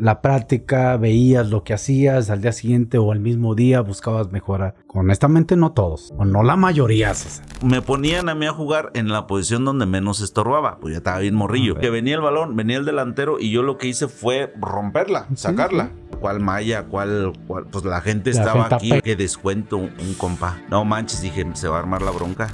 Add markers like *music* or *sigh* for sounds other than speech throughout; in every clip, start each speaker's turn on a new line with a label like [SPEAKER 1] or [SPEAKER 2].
[SPEAKER 1] la práctica, veías lo que hacías, al día siguiente o al mismo día buscabas mejorar. Honestamente no todos, o no la mayoría,
[SPEAKER 2] César. Me ponían a mí a jugar en la posición donde menos estorbaba, pues ya estaba bien morrillo. Que venía el balón, venía el delantero y yo lo que hice fue romperla, sacarla. cuál malla, cuál, pues la gente estaba aquí, que descuento un, un compa. No manches, dije, se va a armar la bronca.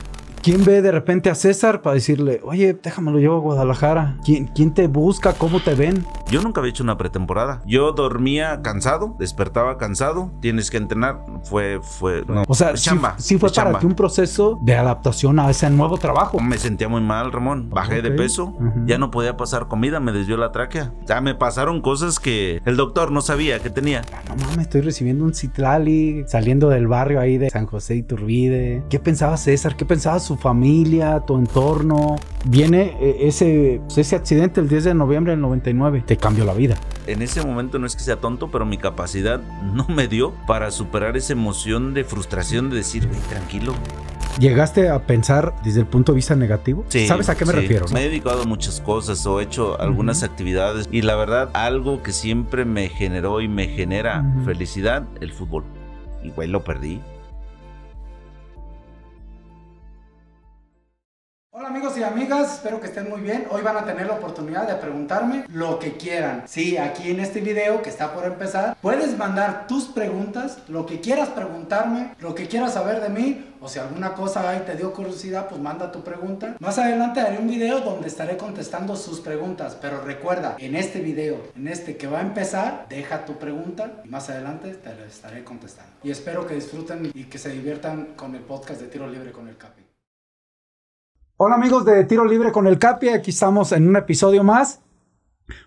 [SPEAKER 1] ¿Quién ve de repente a César para decirle, oye, déjamelo llevo a Guadalajara? ¿Quién, ¿Quién te busca? ¿Cómo te ven?
[SPEAKER 2] Yo nunca había hecho una pretemporada. Yo dormía cansado, despertaba cansado, tienes que entrenar. Fue, fue, no. O sea, sí, fue para ti un
[SPEAKER 1] proceso de adaptación a ese nuevo trabajo. Me sentía muy mal, Ramón.
[SPEAKER 2] Bajé de peso, ya no podía pasar comida, me desvió la tráquea. Ya me pasaron cosas que el doctor no sabía que tenía. Ah,
[SPEAKER 1] no mames, estoy recibiendo un citrali saliendo del barrio ahí de San José y Turbide. ¿Qué pensaba César? ¿Qué pensaba su familia, tu entorno. Viene eh, ese, pues, ese accidente el 10 de noviembre del 99, te cambió la vida.
[SPEAKER 2] En ese momento no es que sea tonto, pero mi capacidad *laughs* no me dio para superar esa emoción de frustración de decir, tranquilo,
[SPEAKER 1] ¿Llegaste a pensar desde el punto de vista negativo? Sí, ¿Sabes a qué me refiero? Me he
[SPEAKER 2] dedicado a muchas cosas o he hecho algunas actividades y la verdad algo que siempre me generó y me genera felicidad, el fútbol. Y güey, lo perdí.
[SPEAKER 1] amigos y amigas, espero que estén muy bien. Hoy van a tener la oportunidad de preguntarme lo que quieran. Sí, aquí en este video que está por empezar, puedes mandar tus preguntas, lo que quieras preguntarme, lo que quieras saber de mí o si alguna cosa ahí te dio curiosidad, pues manda tu pregunta. Más adelante haré un video donde estaré contestando sus preguntas, pero recuerda, en este video, en este que va a empezar, deja tu pregunta y más adelante te la estaré contestando. Y espero que disfruten y que se diviertan con el podcast de tiro libre con el Capi. Hola amigos de Tiro Libre con el Capi, aquí estamos en un episodio más.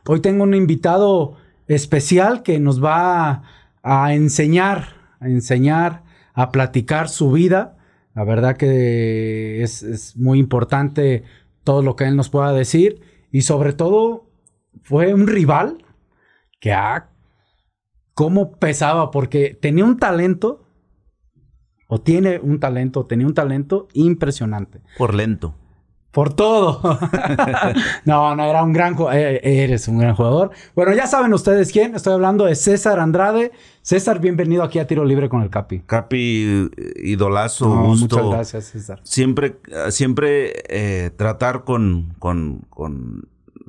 [SPEAKER 1] Hoy tengo un invitado especial que nos va a enseñar, a enseñar, a platicar su vida. La verdad que es, muy importante todo lo que él nos pueda decir y sobre todo fue un rival que, ah, cómo pesaba, porque tenía un talento o tiene un talento, tenía un talento impresionante. Por lento. Por todo. *laughs* no, no, era un gran jugador. Eh, eres un gran jugador. Bueno, ya saben ustedes quién. Estoy hablando de César Andrade. César, bienvenido aquí a Tiro Libre con el Capi. Capi,
[SPEAKER 2] idolazo, Muchas gracias, César. Siempre, siempre eh, tratar con, con, con,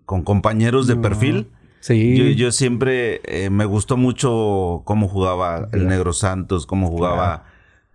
[SPEAKER 2] compañeros de mm, perfil. Sí. Yo, siempre eh, me gustó mucho cómo jugaba el Negro Santos, cómo jugaba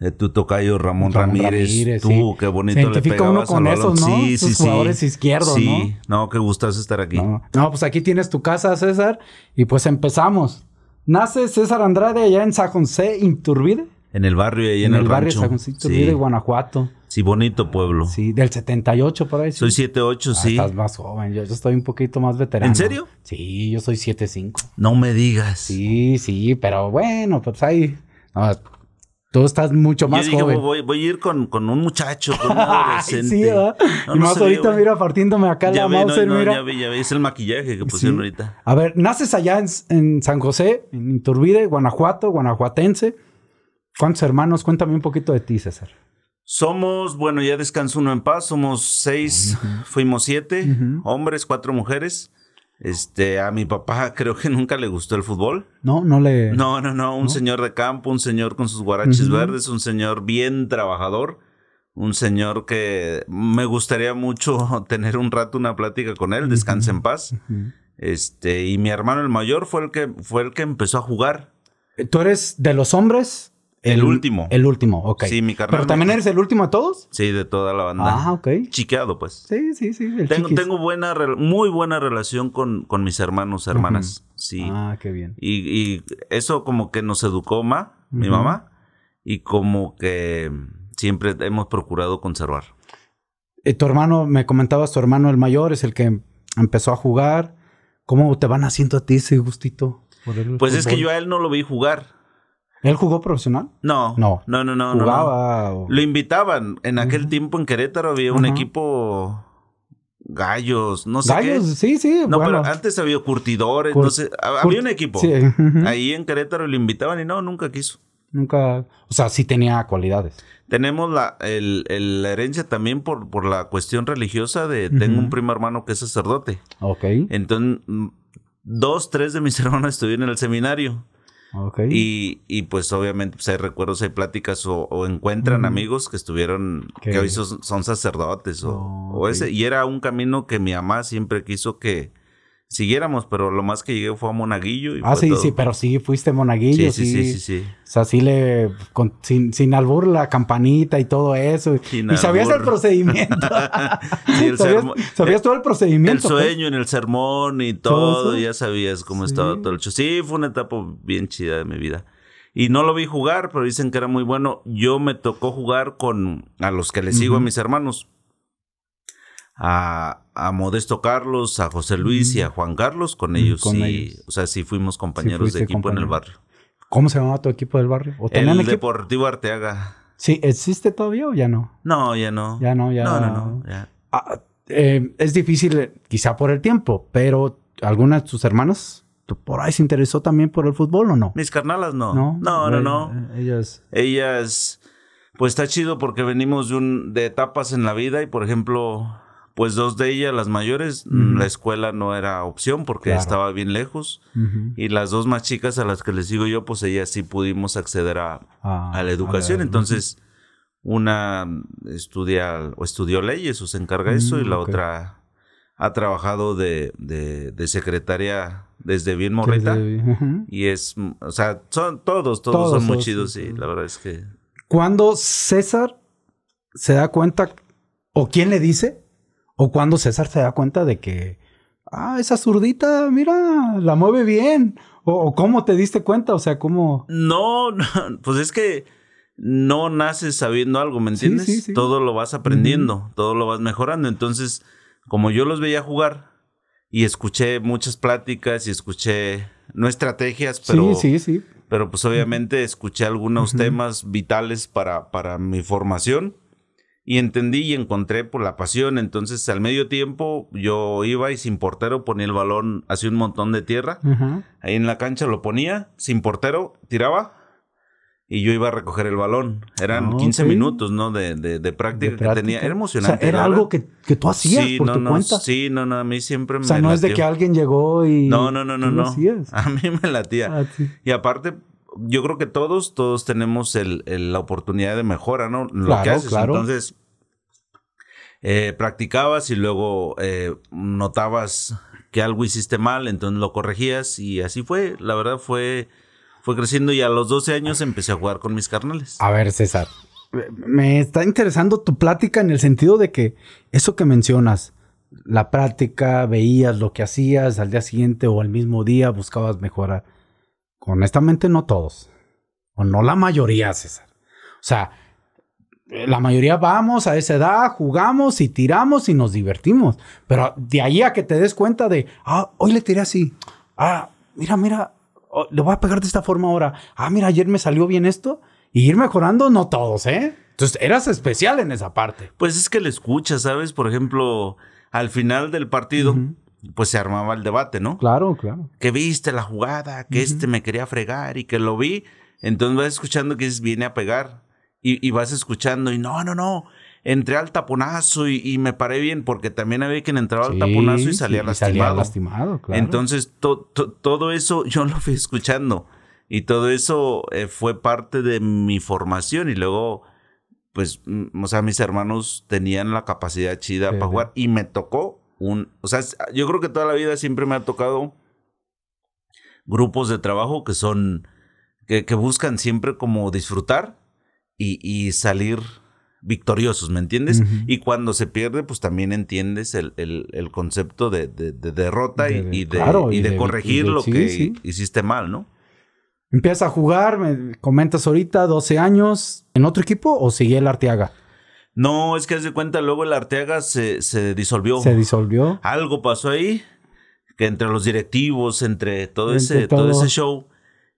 [SPEAKER 2] eh, tu tocayo Ramón, Ramírez, tú, qué bonito identifica uno con esos, ¿no? Sí, sí, sí, jugadores sí. izquierdos, sí. ¿no? qué gustas estar aquí. No.
[SPEAKER 1] pues aquí tienes tu casa, César, y pues empezamos. Nace César Andrade allá en Sajoncé, Inturbide. En el barrio ahí en, en el, barrio rancho. San Inturbide, Guanajuato.
[SPEAKER 2] Sí, bonito pueblo. Sí,
[SPEAKER 1] del 78 por ahí. Soy 78, ah, sí. Estás más joven, yo, estoy un poquito más veterano. ¿En serio? Sí, yo soy 75. No me digas. Sí, sí, pero bueno, pues ahí Tú estás mucho más Yo joven.
[SPEAKER 2] Voy, a ir con, con un muchacho, con un *laughs* adolescente. sí, ¿verdad? y más ahorita,
[SPEAKER 1] mira, partiéndome acá la mouse, mira.
[SPEAKER 2] Ya ya es el maquillaje que pusieron ahorita.
[SPEAKER 1] A ver, naces allá en, San José, en Iturbide, Guanajuato, guanajuatense. ¿Cuántos hermanos? Cuéntame un poquito de ti, César.
[SPEAKER 2] Somos, bueno, ya descansó uno en paz, somos seis, fuimos siete hombres, cuatro mujeres. Este, a mi papá *laughs* creo que nunca le gustó el fútbol.
[SPEAKER 1] No, no le.
[SPEAKER 2] No, no, no. Un señor de campo, un señor con sus guaraches verdes, un señor bien trabajador, un señor que me gustaría mucho *laughs* tener un rato una plática con él, descanse en paz. Este, y mi hermano el mayor fue el que fue el que empezó a jugar.
[SPEAKER 1] ¿Tú eres de los hombres? El, último. El último, ok. Sí, mi carnal. ¿Pero también eres el último de todos?
[SPEAKER 2] Sí, de toda la banda. Ah, ok. Chiqueado, pues.
[SPEAKER 1] Sí, sí, sí. tengo,
[SPEAKER 2] buena, muy buena relación con, con mis hermanos, hermanas. Sí.
[SPEAKER 1] Ah, qué bien.
[SPEAKER 2] Y, eso como que nos educó ma,
[SPEAKER 1] mi mamá,
[SPEAKER 2] y como que siempre hemos procurado conservar.
[SPEAKER 1] Y eh, tu hermano, me comentabas, tu hermano el mayor es el que empezó a jugar. ¿Cómo te van haciendo a ti ese gustito? Pues es que yo
[SPEAKER 2] a él no lo vi jugar.
[SPEAKER 1] ¿Él jugó profesional? No. No.
[SPEAKER 2] No, no, no. Jugaba. Lo invitaban. En aquel tiempo en Querétaro había un equipo. Gallos, no sé. Gallos, sí,
[SPEAKER 1] sí. No, pero
[SPEAKER 2] antes había curtidores, Había un equipo. Ahí en Querétaro lo invitaban y no, nunca quiso.
[SPEAKER 1] Nunca. O sea, sí tenía cualidades.
[SPEAKER 2] Tenemos la, el, herencia también por, por la cuestión religiosa de. Tengo un primo hermano que es sacerdote. Ok. Entonces, dos, tres de mis *laughs* hermanos estuvieron en el seminario. Y, y, pues obviamente pues hay recuerdos, hay pláticas o, encuentran amigos que estuvieron, que hoy son, sacerdotes o, o, ese. Y era un camino que mi mamá siempre quiso que, siguiéramos, pero lo más que llegué fue a Monaguillo. Y ah, sí, sí, pero
[SPEAKER 1] sí fuiste Monaguillo. Sí, sí, sí, sí. O sea, sí le. sin, sin, albur, la campanita y todo eso. y sabías el procedimiento. *laughs* *laughs* sabías, eh, todo el procedimiento. El pues? sueño,
[SPEAKER 2] en el sermón y todo, ya sabías cómo estaba todo el Sí, fue una etapa bien chida de mi vida. Y no lo vi jugar, pero dicen que era muy bueno. Yo me tocó jugar con a los que le sigo a mis hermanos a, Modesto Carlos, a José Luis y a mm. Juan Carlos, con mm, ellos sí, o sea, sí fuimos compañeros de equipo en el barrio.
[SPEAKER 1] ¿Cómo se llamaba tu equipo del barrio? el
[SPEAKER 2] Deportivo Arteaga.
[SPEAKER 1] Sí, ¿existe todavía o ya no?
[SPEAKER 2] No, ya no. Ya no, ya no. No, no, ah,
[SPEAKER 1] eh, es difícil, eh, quizá por el tiempo, pero ¿alguna de tus hermanas por ahí se interesó también por el fútbol o no?
[SPEAKER 2] Mis carnalas no. No, no, no. no. Eh, ellas. Ellas. Pues está chido porque venimos de, un, de etapas en la vida y, por ejemplo, pues dos de ellas, las mayores, la escuela no era opción porque estaba bien lejos. Y las dos más chicas a las que les sigo yo, pues ellas sí pudimos acceder a, ah, la educación. Entonces, una estudia o estudió leyes o se encarga de eso y mm, la otra ha trabajado de, secretaria desde bien morrita. Y es, o sea, son todos, todos, son muy chidos, sí, la verdad es que.
[SPEAKER 1] Cuando César se da cuenta, o quién le dice o cuando César se da cuenta de que, ah, esa zurdita, mira, la mueve bien. O, cómo te diste cuenta, o sea, cómo...
[SPEAKER 2] No, *laughs* pues es que no naces sabiendo algo, ¿me entiendes? Sí, Todo lo vas aprendiendo, todo lo vas mejorando. Entonces, como yo los veía jugar y escuché muchas pláticas y escuché, no estrategias, pero... Sí, sí, sí. Pero pues obviamente escuché algunos temas vitales para, para mi formación y entendí y encontré por pues, la pasión. Entonces, al medio tiempo, yo iba y sin portero ponía el balón hacia un montón de tierra. Ahí en la cancha lo ponía, sin portero, tiraba y yo iba a recoger el balón. Eran 15 ah, minutos, ¿no? De, de, práctica que tenía. Era emocionante. era algo que, que, tú hacías por tu cuenta. Sí, no, no, a mí siempre me O sea, no es de que
[SPEAKER 1] alguien llegó y... No, no, no, no, no. *laughs*
[SPEAKER 2] A mí me latía. Ah, y aparte, yo creo que todos, todos tenemos la oportunidad de mejora, ¿no? Lo que haces. Claro. Entonces, eh, practicabas y luego eh, notabas que algo hiciste mal, entonces lo corregías y así fue. La verdad fue, fue creciendo y a los 12 años empecé a jugar con mis carnales.
[SPEAKER 1] A ver, César, me está interesando tu plática en el sentido de que eso que mencionas, la práctica, veías lo que hacías al día siguiente o al mismo día, buscabas mejorar. Honestamente, no todos. O no la mayoría, César. O sea, eh, la mayoría vamos a esa edad, jugamos y tiramos y nos divertimos. Pero de ahí a que te des cuenta de, ah, hoy le tiré así. Ah, mira, mira, oh, le voy a pegar de esta forma ahora. Ah, mira, ayer me salió bien esto. Y ir mejorando, no todos, ¿eh?
[SPEAKER 2] Entonces, eras especial en esa parte. Pues es que le escuchas, ¿sabes? Por ejemplo, al final del partido pues se armaba el debate, ¿no?
[SPEAKER 1] Claro, claro.
[SPEAKER 2] Que viste la jugada, que este me quería fregar y que lo vi. Entonces vas escuchando que viene a pegar y, vas escuchando y no, no, no. Entré al taponazo y, me paré bien porque también había quien entraba al taponazo y salía lastimado. salía lastimado Entonces todo eso yo lo fui escuchando y todo eso eh, fue parte de mi formación y luego pues, mm, o sea, mis hermanos tenían la capacidad chida para jugar y me tocó un... O sea, yo creo que toda la vida siempre me ha tocado grupos de trabajo que son... que, que buscan siempre como disfrutar y, y salir victoriosos, ¿me entiendes? Y cuando se pierde, pues también entiendes el, el, concepto de, de, derrota y, y, de, corregir lo que hiciste mal, ¿no?
[SPEAKER 1] Empiezas a jugar, me comentas ahorita, 12 años, ¿en otro equipo o seguía el Arteaga?
[SPEAKER 2] No, es que de cuenta, luego el Arteaga se, se disolvió. Se disolvió. Algo pasó ahí, que entre los directivos, entre todo, ese, todo. ese show.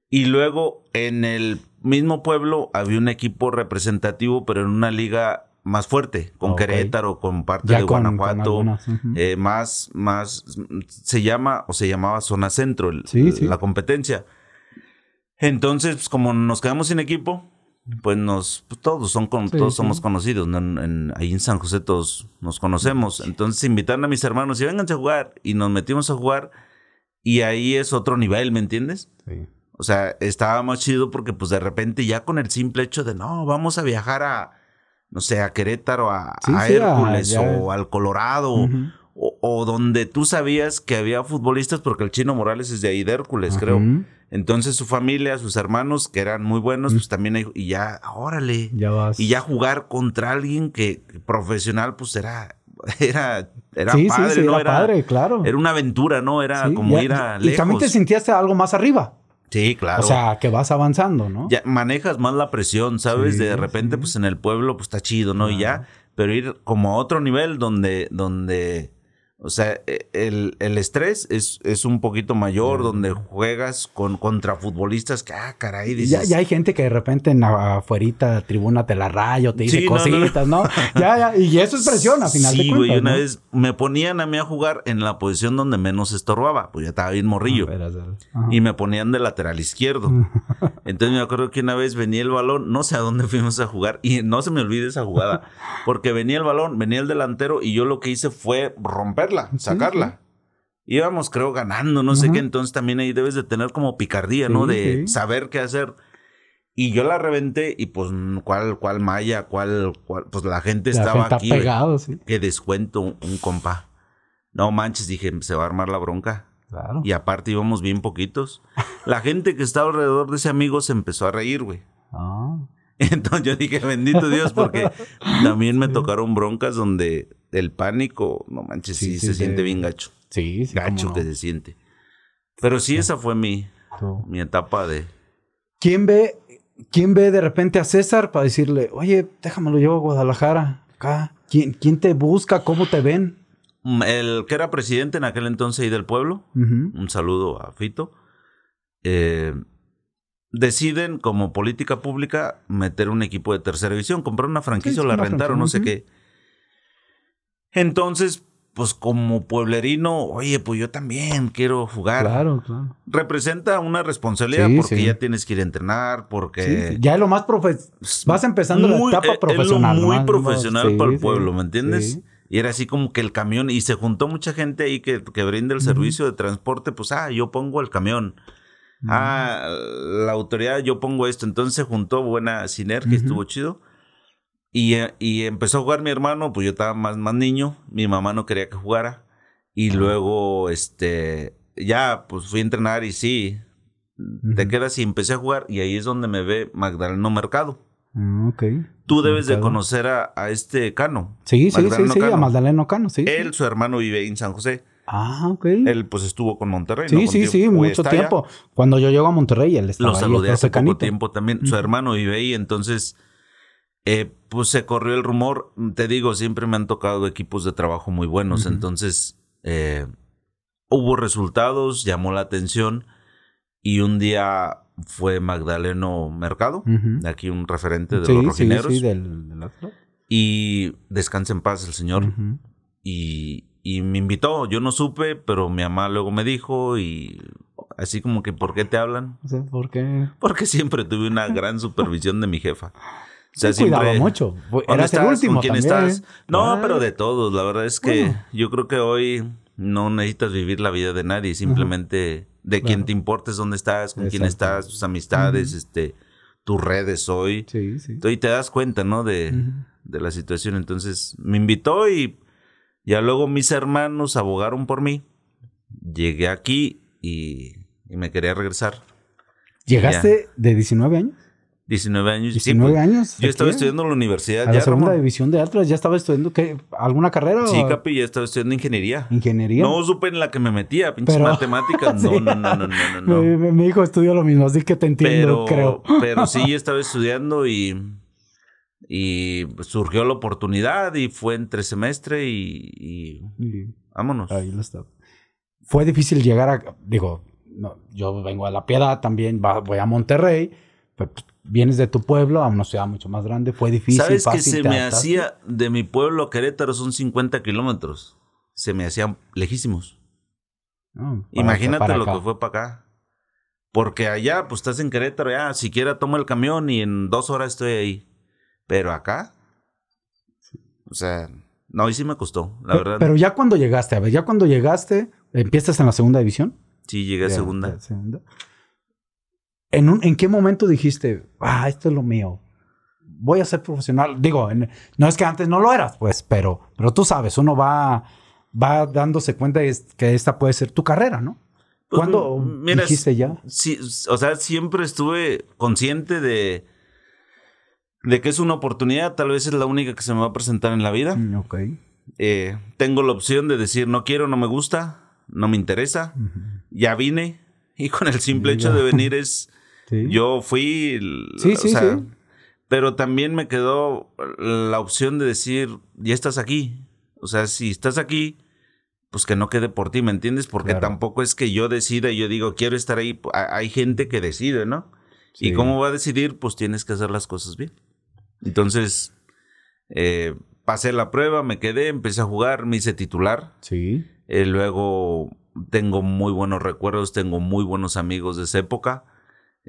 [SPEAKER 2] Y luego en el mismo pueblo había un equipo representativo, pero en una liga más fuerte, con ah, Querétaro, con parte de Guanajuato, eh, más, más, se llama o se llamaba Zona Centro, la competencia. Entonces, pues, como nos quedamos sin equipo, pues nos, pues, todos son con, todos somos conocidos, en, ahí en San José todos nos conocemos. Entonces invitaron a mis hermanos y vénganse a jugar. Y nos metimos a jugar y ahí es otro nivel, ¿me entiendes? O sea, estaba más chido porque pues de repente ya con el simple hecho de no, vamos a viajar a, no sé, a Querétaro, a, Hércules o al Colorado. o, donde tú sabías que había futbolistas, porque el chino Morales es de ahí de Hércules, creo entonces su familia, sus hermanos, que eran muy buenos, pues mm. también hay, y ya,
[SPEAKER 1] órale, ya vas.
[SPEAKER 2] y ya jugar contra alguien que, profesional, pues era, *laughs* era, era padre, Era, padre, claro. Era una aventura, ¿no? Era como ir a lejos. Y también te
[SPEAKER 1] sentías algo más arriba.
[SPEAKER 2] Sí, claro. O sea,
[SPEAKER 1] que vas avanzando, ¿no?
[SPEAKER 2] Ya manejas más la presión, ¿sabes? de repente, pues en el pueblo, pues está chido, ¿no? Y ya, pero ir como a otro nivel donde, donde o sea, e, el, estrés es, un poquito mayor, donde juegas con futbolistas que, ah, caray, dices... Ya, hay
[SPEAKER 1] gente que de repente en afuerita tribuna te la rayo, te dice cositas, no, *laughs* Ya, ya, y eso es presión al final sí, de cuentas. Sí, güey, una vez
[SPEAKER 2] me ponían a mí a jugar en la posición donde menos estorbaba, pues ya estaba bien morrillo. Ah, y me ponían de lateral izquierdo. *laughs* Entonces me acuerdo que una vez venía el balón, no sé a dónde fuimos a jugar, y no se me olvide esa jugada, porque venía el balón, venía el delantero, y yo lo que hice fue romper sacarla. Íbamos, creo, ganando, no sé qué, entonces también ahí debes de tener como picardía, ¿no? de saber qué hacer. Y yo la reventé y pues cuál, cuál malla, cuál, pues la gente estaba aquí. sí. Que descuento un, un compa. No manches, dije, se va a armar la bronca. Claro. Y aparte íbamos bien poquitos. La gente que estaba alrededor de ese amigo se empezó a reír, güey. Ah. *laughs* Entonces yo dije, bendito Dios, porque también me tocaron broncas donde el pánico, no manches, sí, se siente bien gacho. Sí, Gacho que se siente. Pero sí, esa fue mi, mi etapa de...
[SPEAKER 1] ¿Quién ve, ¿Quién ve de repente a César para decirle, oye, déjamelo yo a Guadalajara, acá? ¿Quién, quién te busca? ¿Cómo te ven? Mm,
[SPEAKER 2] el que era presidente en aquel entonces y del pueblo, un saludo a Fito, eh, deciden como política pública meter un equipo de tercera división, comprar una franquicia o la rentar o no sé qué. Entonces, pues como pueblerino, oye, pues yo también quiero jugar. Claro, claro. Representa una responsabilidad porque ya tienes que ir a entrenar, porque...
[SPEAKER 1] ya es lo más profesional. Vas empezando muy, la etapa eh, profesional. Es muy profesional para el pueblo, ¿me entiendes?
[SPEAKER 2] Y era así como que el camión, y se juntó mucha gente ahí que, que brinda el servicio de transporte, pues, ah, yo pongo el camión. Ah, la autoridad, yo pongo esto. Entonces se juntó buena sinergia, estuvo chido. Y, eh, y, empezó a jugar mi hermano, pues yo estaba más, más niño, mi mamá no quería que jugara. Y luego, este, ya, pues fui a entrenar y sí, te quedas y empecé a jugar. Y ahí es donde me ve Magdaleno Mercado. Ah, ok. Tú debes de conocer a, a, este Cano. Sí, sí, sí, sí, a
[SPEAKER 1] Magdaleno Cano, sí. Él,
[SPEAKER 2] su hermano vive en San José. Ah, ok. Él pues estuvo con Monterrey. Sí, sí, sí, mucho tiempo.
[SPEAKER 1] Cuando yo llego a Monterrey, él estaba saludé ahí, hace poco tiempo
[SPEAKER 2] también. Su hermano vive ahí, entonces eh, pues se corrió el rumor, te digo, siempre me han tocado equipos de trabajo muy buenos, entonces eh, hubo resultados, llamó la atención y un día fue Magdaleno Mercado, de aquí un referente de los rojineros. Y descansa en paz el señor. y, y, me invitó, yo no supe, pero mi mamá luego me dijo y así como que, ¿por qué te
[SPEAKER 1] hablan? ¿Por qué?
[SPEAKER 2] Porque siempre tuve una gran supervisión de mi jefa
[SPEAKER 1] sea, sí, mucho. Eras el último estás? No, ah. pero de
[SPEAKER 2] todos. La verdad es que yo creo que hoy no necesitas vivir la vida de nadie. Simplemente de quien te importes, dónde estás, con quién estás, tus amistades, este, tus redes hoy. Y te das cuenta, ¿no? De, de la situación. Entonces me invitó y ya luego mis hermanos abogaron por mí. Llegué aquí y, me quería regresar.
[SPEAKER 1] ¿Llegaste de 19 años?
[SPEAKER 2] 19 años. 19 pues, años. Yo estaba estudiando en la universidad. ya, la segunda
[SPEAKER 1] división de ya estaba estudiando ¿qué? alguna carrera. Sí,
[SPEAKER 2] Capi, ya estaba estudiando ingeniería. Ingeniería. No supe en la que me metía, pinches matemáticas. *laughs* No, no, no, no, no,
[SPEAKER 1] no. Mi, hijo estudió lo mismo, así que te entiendo, creo. *laughs* pero sí,
[SPEAKER 2] yo estaba estudiando y, y surgió la oportunidad y fue entre semestre y,
[SPEAKER 1] vámonos. Ahí lo estaba. Fue difícil llegar a, digo, no, yo vengo a La Piedad también, voy a Monterrey, pues vienes de tu pueblo a una ciudad mucho más grande, fue difícil. ¿Sabes que se me hacía
[SPEAKER 2] de mi pueblo a Querétaro son 50 kilómetros? Se me hacían lejísimos.
[SPEAKER 1] Imagínate lo que
[SPEAKER 2] fue para acá. Porque allá, pues estás en Querétaro, ya siquiera tomo el camión y en dos horas estoy ahí. Pero acá, o sea, no, y sí me costó, la verdad. Pero
[SPEAKER 1] ya cuando llegaste, a ver, ya cuando llegaste, ¿empiezas en la segunda división?
[SPEAKER 2] Sí, llegué a segunda.
[SPEAKER 1] segunda. ¿En, qué momento dijiste, ah, esto es lo mío? Voy a ser profesional. Digo, no es que antes no lo eras, pues, pero, pero tú sabes, uno va, va dándose cuenta de que esta puede ser tu carrera, ¿no?
[SPEAKER 2] Pues, ¿Cuándo mm, dijiste ya? Sí, o sea, siempre estuve consciente de, de que es una oportunidad, tal vez es la única que se me va a presentar en la vida. Mm, ok. Eh, tengo la opción de decir, no quiero, no me gusta, no me interesa, ya vine. Y con el simple hecho de venir es, yo fui. Sí, Pero también me quedó la opción de decir, ya estás aquí. O sea, si estás aquí, pues que no quede por ti, ¿me entiendes? Porque tampoco es que yo decida y yo digo, quiero estar ahí. Hay gente que decide, ¿no? ¿Y cómo va a decidir? Pues tienes que hacer las cosas bien. Entonces, eh, pasé la prueba, me quedé, empecé a jugar, me hice titular. Sí. Eh, luego tengo muy buenos recuerdos, tengo muy buenos amigos de esa época.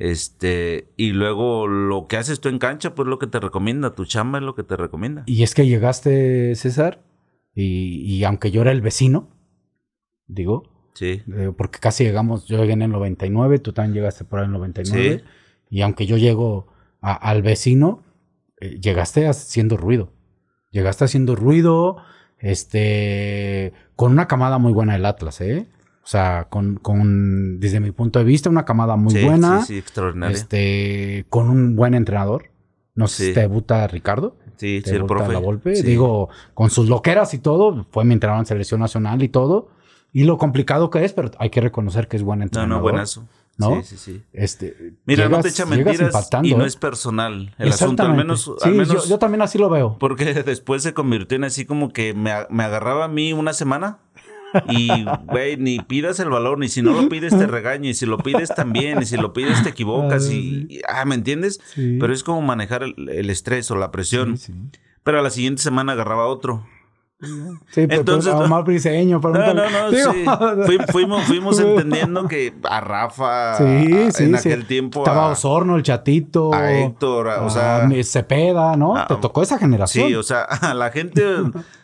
[SPEAKER 2] Este, y luego lo que haces tú en cancha, pues lo que te recomienda, tu chamba es lo que te recomienda.
[SPEAKER 1] Y es que llegaste, César, y, aunque yo era el vecino, digo, sí. Eh, porque casi llegamos, yo llegué en el 99, tú también llegaste por ahí en el 99, y aunque yo llego al vecino, eh, llegaste haciendo ruido, llegaste haciendo ruido, este, con una camada muy buena del Atlas, ¿eh? O sea, con, con, desde mi punto de vista, una camada muy buena. Sí, sí, extraordinaria. Este, con un buen entrenador. No sé sí. debuta Ricardo. Sí, sí, el profe. golpe. Digo, con sus loqueras y todo, fue mi entrenador en selección nacional y todo. Y lo complicado que es, pero hay que reconocer que es buen entrenador. No, no, buenazo. ¿no? Sí,
[SPEAKER 2] sí, sí. Este, Mira, no te echa mentiras y no es ¿eh? personal el asunto. Al menos,
[SPEAKER 1] yo, también así lo veo.
[SPEAKER 2] Porque *laughs* después se convirtió en así como que me, me agarraba a mí una semana y, güey, ni pidas el valor, ni si no lo pides te regaña, y si lo pides también, y si lo pides te equivocas, ah, y, ah, ¿me entiendes? Pero es como manejar el, estrés o la presión. Pero a la siguiente semana agarraba otro.
[SPEAKER 1] Sí, pero, mal no, no,
[SPEAKER 2] no, *laughs* fuimos, *laughs* entendiendo que a Rafa sí, en aquel tiempo estaba
[SPEAKER 1] Osorno, el Chatito, a Héctor, o sea, Cepeda, ¿no? Te tocó esa generación. Sí, o
[SPEAKER 2] sea, *laughs* la gente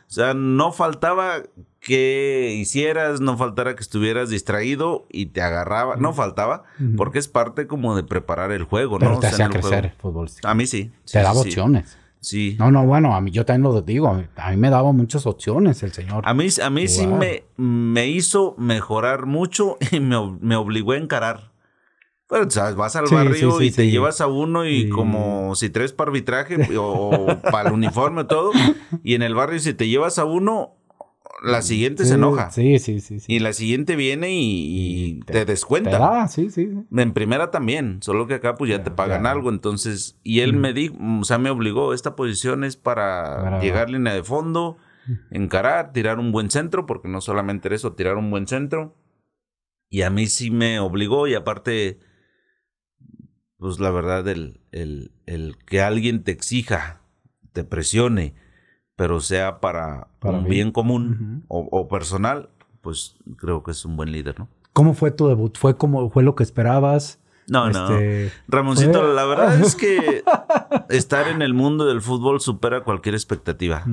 [SPEAKER 2] o sea, no faltaba que hicieras, no faltara que estuvieras distraído y te agarraba, no faltaba, porque es parte como de preparar el juego, Pero ¿no? Te hacía crecer el fútbol. A mí sí. te daba opciones.
[SPEAKER 1] Sí. No, no, bueno, a mí yo también lo digo, a mí, me daba muchas opciones el señor. A mí, a mí sí
[SPEAKER 2] me, hizo mejorar mucho *laughs* y me obligó a encarar. Vas al barrio y te llevas a uno y como si tres para arbitraje *laughs* o, para el uniforme todo. Y en el barrio, si te llevas a uno, la siguiente se enoja.
[SPEAKER 1] Sí, sí, sí.
[SPEAKER 2] Y la siguiente viene y, te, descuenta.
[SPEAKER 1] sí, sí, En
[SPEAKER 2] primera también, solo que acá pues ya te pagan algo. Entonces, y él mm. me dijo, o sea, me obligó, esta posición es para llegar línea de fondo, encarar, tirar un buen centro, porque no solamente era eso, tirar un buen centro. Y a mí sí me obligó y aparte pues la verdad, el, que alguien te exija, te presione, pero sea para, un bien común o, personal, pues creo que es un buen líder, ¿no?
[SPEAKER 1] ¿Cómo fue tu debut? ¿Fue como fue lo que esperabas? No, no. Este, Ramoncito, la verdad es que
[SPEAKER 2] *laughs* estar en el mundo del fútbol supera cualquier expectativa.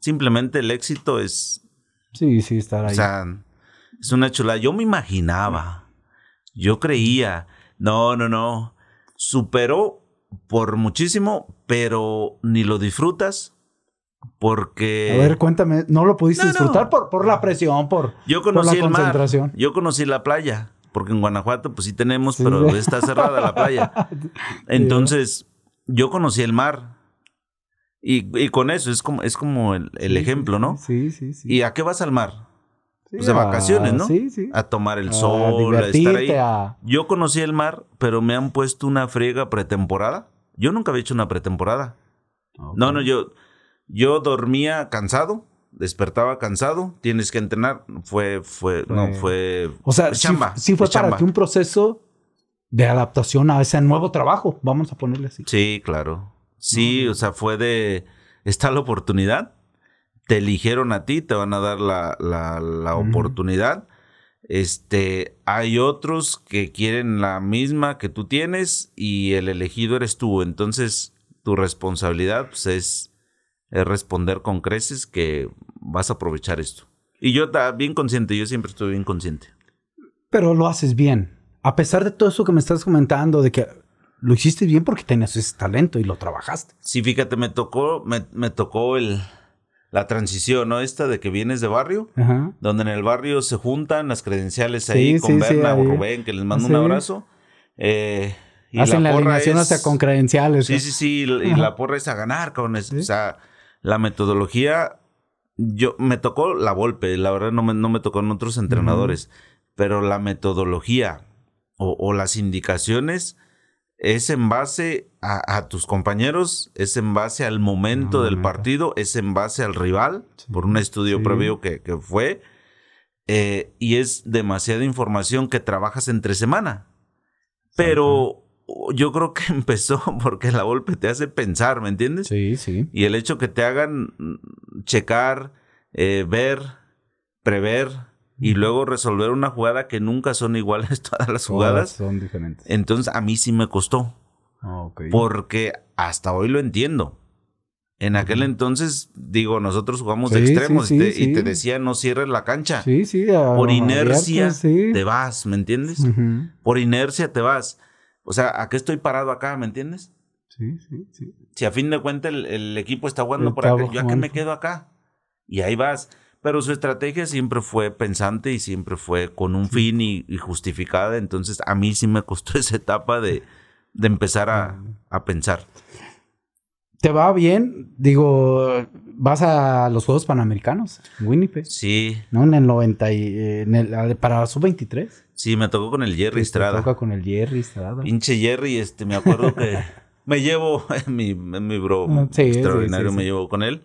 [SPEAKER 2] Simplemente el éxito es.
[SPEAKER 1] Sí, sí, estar ahí. O sea,
[SPEAKER 2] es una chula. Yo me imaginaba. Yo creía. No, no, no superó por muchísimo, pero ni lo disfrutas porque... A ver,
[SPEAKER 1] cuéntame, ¿no lo pudiste disfrutar Por, por, la presión, por,
[SPEAKER 2] yo conocí la el Mar, yo conocí la playa, porque en Guanajuato pues sí tenemos, pero está cerrada la playa. *laughs* Entonces, yo conocí el mar. Y, con eso es como, es como el, el ejemplo, ¿no? Sí, sí, sí. ¿Y a qué vas al mar?
[SPEAKER 1] Sí, pues, de vacaciones, ah, ¿no? Sí, sí. A
[SPEAKER 2] tomar el sol, a estar ahí. Yo conocí el mar, pero me han puesto una friega pretemporada. Yo nunca había hecho una pretemporada. No, no, yo, yo dormía cansado, despertaba cansado, tienes que entrenar. Fue, fue, no, fue. O sea, sí, fue, para ti un
[SPEAKER 1] proceso de adaptación a ese nuevo trabajo, vamos a ponerle así.
[SPEAKER 2] Sí, claro. Sí, o sea, fue de. Está la oportunidad, te eligieron a ti, te van a dar la, oportunidad. Este, hay otros que quieren la misma que tú tienes y el elegido eres tú. Entonces, tu responsabilidad pues, es, responder con creces que vas a aprovechar esto. Y yo bien consciente, yo siempre estoy bien consciente.
[SPEAKER 1] Pero lo haces bien. A pesar de todo eso que me estás comentando, de que lo hiciste bien porque tenías ese talento y lo trabajaste.
[SPEAKER 2] Sí, fíjate, me tocó, me tocó el, la transición, ¿no? Esta de que vienes de barrio, donde en el barrio se juntan las credenciales ahí con Berna o Rubén, que les mando un abrazo. Eh, Hacen la, alineación hasta con
[SPEAKER 1] credenciales. Sí, sí, sí,
[SPEAKER 2] y la porra es a ganar, con O sea, la metodología, yo me tocó la golpe, la verdad no me, no me tocó en otros entrenadores, pero la metodología o, o las indicaciones es en base a, tus compañeros, es en base al momento ah, del partido, es en base al rival, por un estudio previo que, fue, eh, y es demasiada información que trabajas entre semana. Pero uh, yo creo que *laughs* empezó porque la golpe te hace pensar, ¿me entiendes? Sí, sí. Y el hecho que te hagan mm, checar, eh, ver, prever, y luego resolver una jugada que nunca son iguales *laughs* todas las jugadas.
[SPEAKER 1] son diferentes.
[SPEAKER 2] Entonces a mí sí me costó. Ah, Porque hasta hoy lo entiendo. En aquel entonces, digo, nosotros jugamos de extremos y, te, decía no cierres la cancha.
[SPEAKER 1] Sí, sí. Por inercia te
[SPEAKER 2] vas, ¿me entiendes? Por inercia te vas. O sea, ¿a qué estoy parado acá, me entiendes? Sí, sí, sí. Si a fin de cuentas el, equipo está jugando por acá, ¿yo a qué me quedo acá? Y ahí vas. Pero su estrategia siempre fue pensante y siempre fue con un fin y, justificada. Entonces a mí sí me costó *laughs* esa etapa de, empezar a, pensar.
[SPEAKER 1] ¿Te va bien? Digo, vas a los Juegos Panamericanos, Winnipeg. Sí. ¿No? En el 90 y, para su 23
[SPEAKER 2] Sí, me tocó con el Jerry Estrada. Me toca
[SPEAKER 1] con el Jerry Estrada.
[SPEAKER 2] Pinche Jerry, este, me acuerdo que *laughs* me llevo, *laughs* mi, mi bro mm, extraordinario, me llevo con él.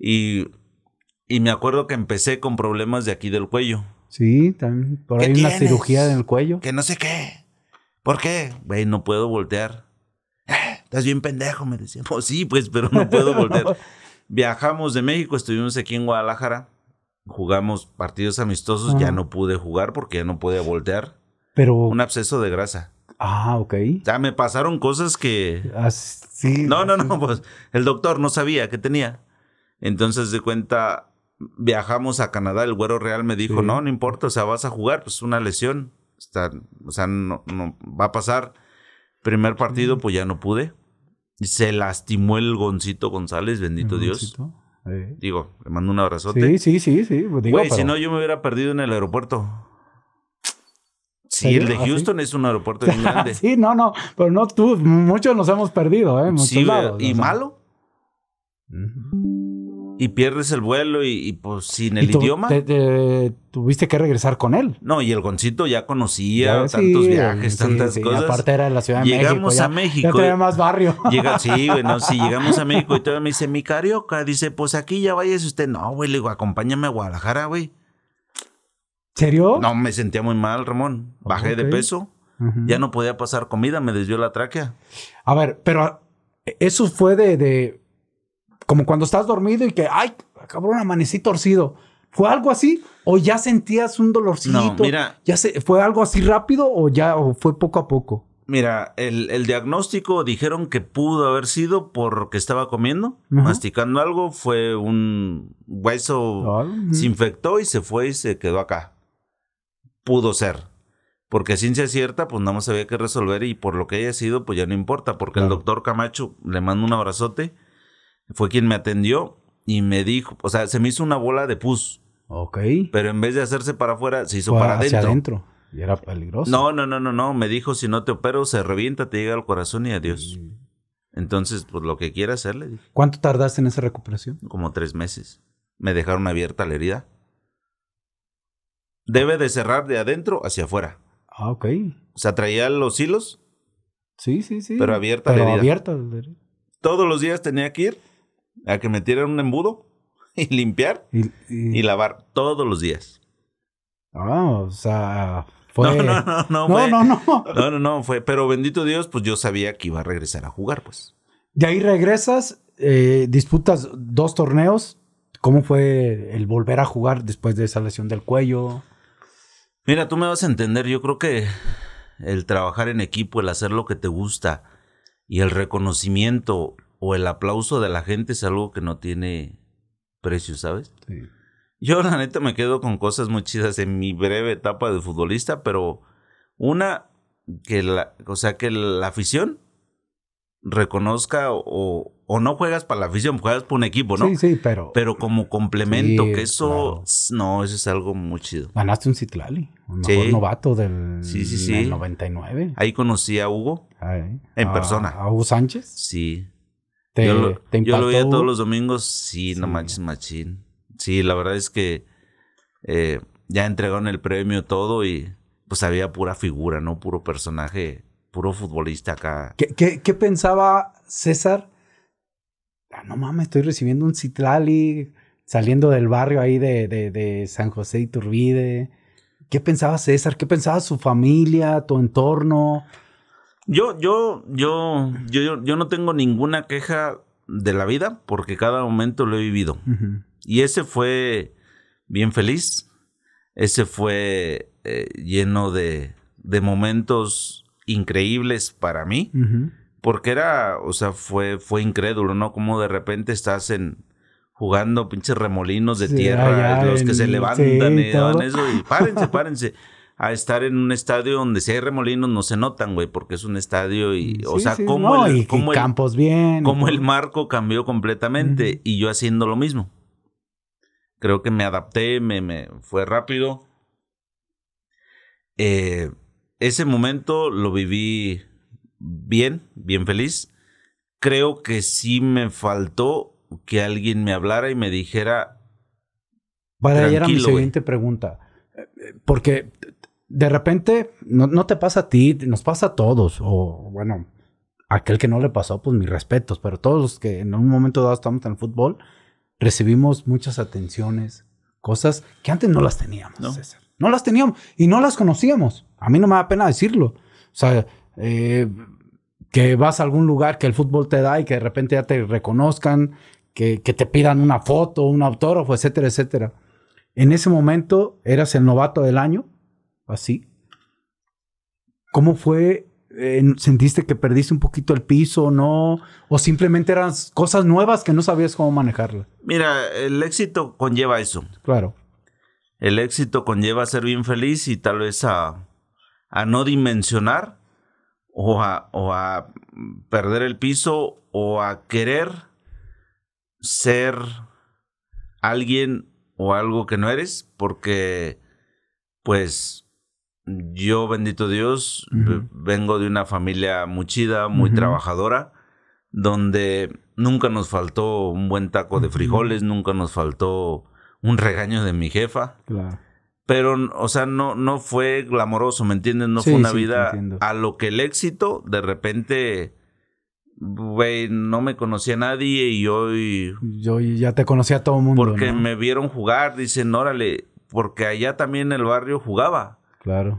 [SPEAKER 2] Y y me acuerdo que empecé con problemas de aquí del cuello.
[SPEAKER 1] Sí, también. Por ahí una cirugía del cuello. Que no sé qué.
[SPEAKER 2] ¿Por qué? Güey, no puedo voltear. Eh,
[SPEAKER 1] estás bien pendejo, me
[SPEAKER 2] decían. Pues *laughs* oh, sí, pues, pero no puedo voltear. *laughs* Viajamos de México, estuvimos aquí en Guadalajara. Jugamos partidos amistosos. Ya ah. no pude jugar porque ya no podía voltear. Pero... Un absceso de grasa. Ah, ok. Ya me pasaron cosas que... Ah, sí. No, no, no, pues el doctor no sabía qué tenía. Entonces, de cuenta, viajamos a Canadá, el güero real me dijo, no, no importa, o sea, vas a jugar, pues una lesión, está, o sea, no, no va a pasar. Primer partido, pues ya no pude. Se lastimó el Goncito González, bendito Dios. Eh. Digo, le mando un abrazote. Sí, sí, sí, sí. Pues, güey, si no, yo me hubiera perdido en el aeropuerto.
[SPEAKER 1] Sí, el de ¿Ah, Houston
[SPEAKER 2] es un aeropuerto muy *laughs* grande. sí,
[SPEAKER 1] no, no, pero no tú, muchos nos hemos perdido, ¿eh? Muchos y malo.
[SPEAKER 2] Y pierdes el vuelo y, pues sin el idioma.
[SPEAKER 1] tuviste que regresar con él.
[SPEAKER 2] No, y el Goncito ya conocía tantos viajes, tantas cosas. Y aparte era de la llegamos a México. Ya tenía más
[SPEAKER 1] barrio. sí, güey, *laughs* no, sí, llegamos a México y
[SPEAKER 2] todavía me dice, mi carioca, dice, pues aquí ya vayas usted. No, güey, le digo, acompáñame a Guadalajara, güey. ¿Serio? No, me sentía muy mal, Ramón. Bajé de peso. Ya no podía pasar comida, me desvió la tráquea.
[SPEAKER 1] A ver, pero eso fue de como cuando estás dormido y que, ay, cabrón, amanecí torcido. ¿Fue algo así? ¿O ya sentías un dolorcito? No, mira. ¿Ya se, ¿Fue algo así rápido o ya fue poco a poco?
[SPEAKER 2] Mira, el, el, diagnóstico dijeron que pudo haber sido porque estaba comiendo, masticando algo, fue un hueso, ah, se infectó y se fue y se quedó acá. Pudo ser. Porque ciencia cierta, pues nada más había que resolver y por lo que haya sido, pues ya no importa, porque el doctor Camacho, le manda un abrazote, fue quien me atendió y me dijo, o sea, se me hizo una bola de pus. Ok. Pero en vez de hacerse para afuera, se hizo fue para hacia adentro.
[SPEAKER 1] Y era peligroso.
[SPEAKER 2] No, no, no, no, no. Me dijo, si no te opero, se revienta, te llega al corazón y adiós. Entonces, pues lo que quiera hacerle.
[SPEAKER 1] ¿Cuánto tardaste en esa recuperación?
[SPEAKER 2] Como tres meses. Me dejaron abierta la herida. Debe de cerrar de adentro hacia afuera. Ah, ok. O sea, traía los
[SPEAKER 1] hilos. Sí, sí, sí. Pero abierta la herida. abierta la herida.
[SPEAKER 2] Todos los días tenía que ir a que me un embudo *laughs* y limpiar y, lavar todos los días.
[SPEAKER 1] Ah, o sea, fue... No, no, no, no. No, no, no.
[SPEAKER 2] No, no, fue... Pero bendito Dios, pues yo sabía que iba a regresar a jugar, pues.
[SPEAKER 1] De ahí regresas, eh, disputas dos torneos. ¿Cómo fue el volver a jugar después de esa lesión del cuello?
[SPEAKER 2] Mira, tú me vas a entender. Yo creo que el trabajar en equipo, el hacer lo que te gusta y el reconocimiento o el aplauso de la gente es algo que no tiene precio, ¿sabes? Sí. Yo la neta me quedo con cosas muy chidas en mi breve etapa de futbolista, pero una que la, o sea, que la afición reconozca o, o no juegas para la afición, juegas por un equipo, ¿no? Sí, sí, pero. Pero como complemento, que eso. No, eso es algo muy chido.
[SPEAKER 1] Ganaste un Citlali, un novato del,
[SPEAKER 2] 99. Ahí conocí a Hugo. en persona. ¿A Hugo Sánchez? Sí
[SPEAKER 1] yo, lo, veía todos
[SPEAKER 2] los domingos, sí, no manches, machín. Sí, la verdad es que eh, ya entregaron el premio todo y pues había pura figura, ¿no? Puro personaje, puro futbolista acá.
[SPEAKER 1] ¿Qué, pensaba César? Ah, no mames, estoy recibiendo un Citrali saliendo del barrio ahí de, de, de San José Iturbide. ¿Qué pensaba César? ¿Qué pensaba su familia, tu entorno?
[SPEAKER 2] Yo, yo, yo, yo, yo no tengo ninguna queja de la vida porque cada momento lo he vivido. Y ese fue bien feliz, ese fue eh, lleno de, de, momentos increíbles para mí, porque era, o sea, fue, fue incrédulo, ¿no? Como de repente estás en jugando pinches remolinos de tierra, los que se levantan y dan eso, y párense, párense. *laughs* a estar en un estadio donde si hay remolinos no se notan, güey, porque es un estadio y, o sea, cómo como el,
[SPEAKER 1] campos bien. Como el
[SPEAKER 2] marco cambió completamente y yo haciendo lo mismo. Creo que me adapté, me, fue rápido. Eh, ese momento lo viví bien, bien feliz. Creo que sí me faltó que alguien me hablara y me dijera.
[SPEAKER 1] Vale, ir era mi siguiente pregunta. Eh, eh, porque de repente, no, te pasa a ti, nos pasa a todos, o bueno, aquel que no le pasó, pues mis respetos, pero todos los que en un momento dado estamos en el fútbol, recibimos muchas atenciones, cosas que antes no las teníamos, ¿No? No las teníamos y no las conocíamos. A mí no me da pena decirlo. O sea, eh, que vas a algún lugar que el fútbol te da y que de repente ya te reconozcan, que, que te pidan una foto, un autógrafo, etcétera, etcétera. En ese momento eras el novato del año así. ¿Cómo fue? Eh, ¿Sentiste que perdiste un poquito el piso o no? ¿O simplemente eran cosas nuevas que no sabías cómo manejarla.
[SPEAKER 2] Mira, el éxito conlleva eso. Claro. El éxito conlleva ser bien feliz y tal vez a, a no dimensionar o o a perder el piso o a querer ser alguien o algo que no eres porque pues yo, bendito Dios, vengo de una familia muy chida, muy trabajadora, donde nunca nos faltó un buen taco de frijoles, nunca nos faltó un regaño de mi jefa. Claro. Pero, o sea, no, no fue glamoroso, ¿me entiendes? No fue una vida a lo que el éxito, de repente, güey, no me conocía a nadie y
[SPEAKER 1] hoy... Yo ya te conocía a todo el mundo. Porque
[SPEAKER 2] me vieron jugar, dicen, órale, porque allá también en el barrio jugaba.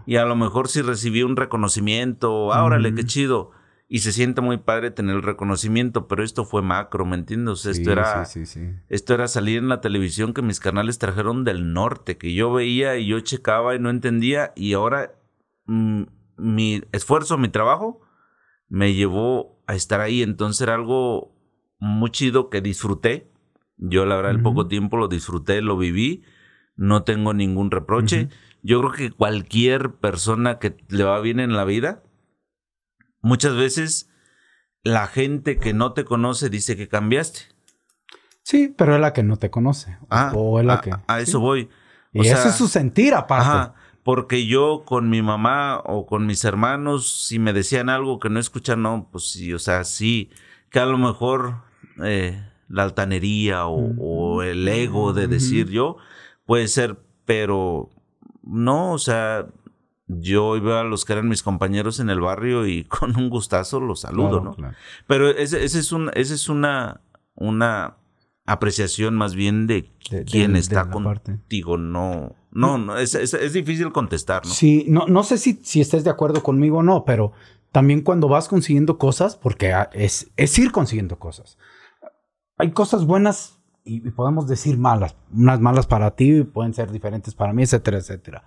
[SPEAKER 2] Y a lo mejor si recibí un reconocimiento, ahora órale, qué chido. Y se siente muy padre tener el reconocimiento, pero esto fue macro, ¿me entiendes? esto era sí, esto era salir en la televisión que mis canales trajeron del norte, que yo veía y yo checaba y no entendía y ahora mm, mi esfuerzo, mi trabajo me llevó a estar ahí, entonces era algo muy chido que disfruté. Yo la verdad el poco tiempo lo disfruté, lo viví, no tengo ningún reproche. Yo creo que cualquier persona que le va bien en la vida, muchas veces la gente que no te conoce dice que cambiaste.
[SPEAKER 1] Sí, pero es la que no te conoce. Ah, o es la a, que. A eso voy.
[SPEAKER 2] O y sea, es su sentir, aparte. porque yo con mi mamá o con mis hermanos, si me decían algo que no escuchan, no, pues sí, o sea, sí, que a lo mejor eh, la altanería mm. o, el ego de decir yo puede ser, pero no, o sea, yo iba a los que eran mis compañeros en el barrio y *laughs* con un gustazo los saludo, ¿no? Pero ese, es ese es una, una apreciación más bien de, quién está contigo, no. No, no es, difícil contestar, ¿no?
[SPEAKER 1] Sí, no, no sé si, si estés de acuerdo conmigo o no, pero también cuando vas consiguiendo cosas, porque ah, es, es ir consiguiendo cosas. Hay cosas buenas y, podemos decir malas, unas malas para ti pueden ser diferentes para mí, etcétera, etcétera.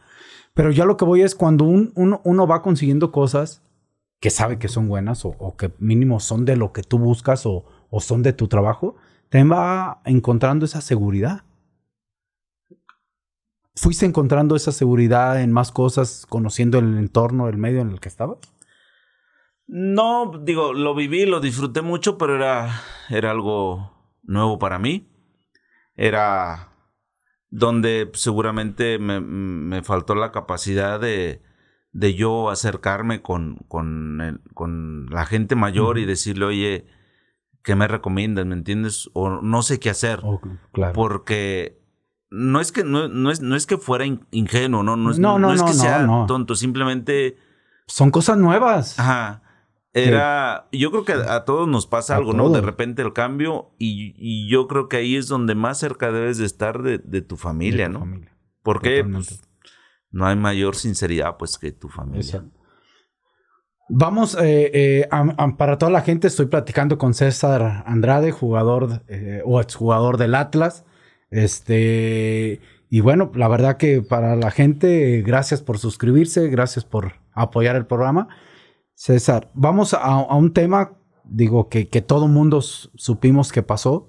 [SPEAKER 1] Pero ya lo que voy es cuando un, uno, uno, va consiguiendo cosas que sabe que son buenas o, que mínimo son de lo que tú buscas o, o, son de tu trabajo, también va encontrando esa seguridad. ¿Fuiste encontrando esa seguridad en más cosas, conociendo el entorno, el medio en el que estabas?
[SPEAKER 2] No, digo, lo viví, lo disfruté mucho, pero era, era algo nuevo para mí era donde seguramente me, faltó la capacidad de, de yo acercarme con, con, con la gente mayor y decirle, oye, ¿qué me recomiendas? ¿Me entiendes? O no sé qué hacer. Porque no es que, no, es, no es que fuera ingenuo, no, no, no es que sea tonto, simplemente...
[SPEAKER 1] Son cosas nuevas.
[SPEAKER 2] Ajá era, yo creo que a, todos nos pasa algo, ¿no? De repente el cambio y, yo creo que ahí es donde más cerca debes de estar de, tu familia, ¿no? Porque pues, no hay mayor sinceridad pues que tu familia.
[SPEAKER 1] Vamos, eh, eh, para toda la gente estoy platicando con César Andrade, jugador eh, o exjugador del Atlas. Este, y bueno, la verdad que para la gente, gracias por suscribirse, gracias por apoyar el programa. César, vamos a, un tema, digo, que, que todo mundo supimos que pasó.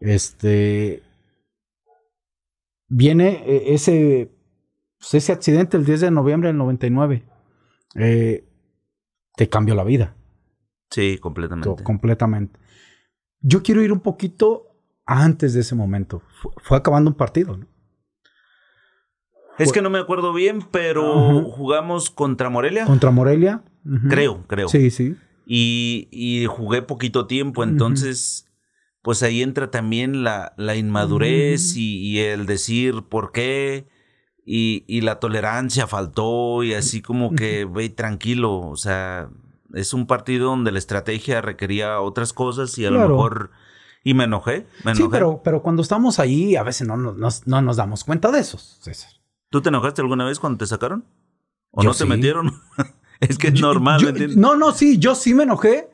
[SPEAKER 1] Este. Viene e, ese, pues, ese accidente el 10 de noviembre del 99. Eh, te cambió la vida.
[SPEAKER 2] Sí, completamente.
[SPEAKER 1] completamente. Yo quiero ir un poquito antes de ese momento. fue acabando un partido,
[SPEAKER 2] Es que no me acuerdo bien, pero jugamos contra Morelia. Contra
[SPEAKER 1] Morelia. Creo, creo. Sí, sí.
[SPEAKER 2] Y, y, jugué poquito tiempo, entonces, pues ahí entra también la, la inmadurez y, el decir por qué y, y, la tolerancia faltó y así como que, ve tranquilo, o sea, es un partido donde la estrategia requería otras cosas y a lo mejor... Y me enojé, Sí, pero,
[SPEAKER 1] pero cuando estamos ahí, a veces no, no, no, no nos damos cuenta de eso, César.
[SPEAKER 2] ¿Tú te enojaste alguna vez cuando te sacaron? ¿O no te metieron? *laughs* Es que es normal.
[SPEAKER 1] no, no, sí, yo sí me enojé.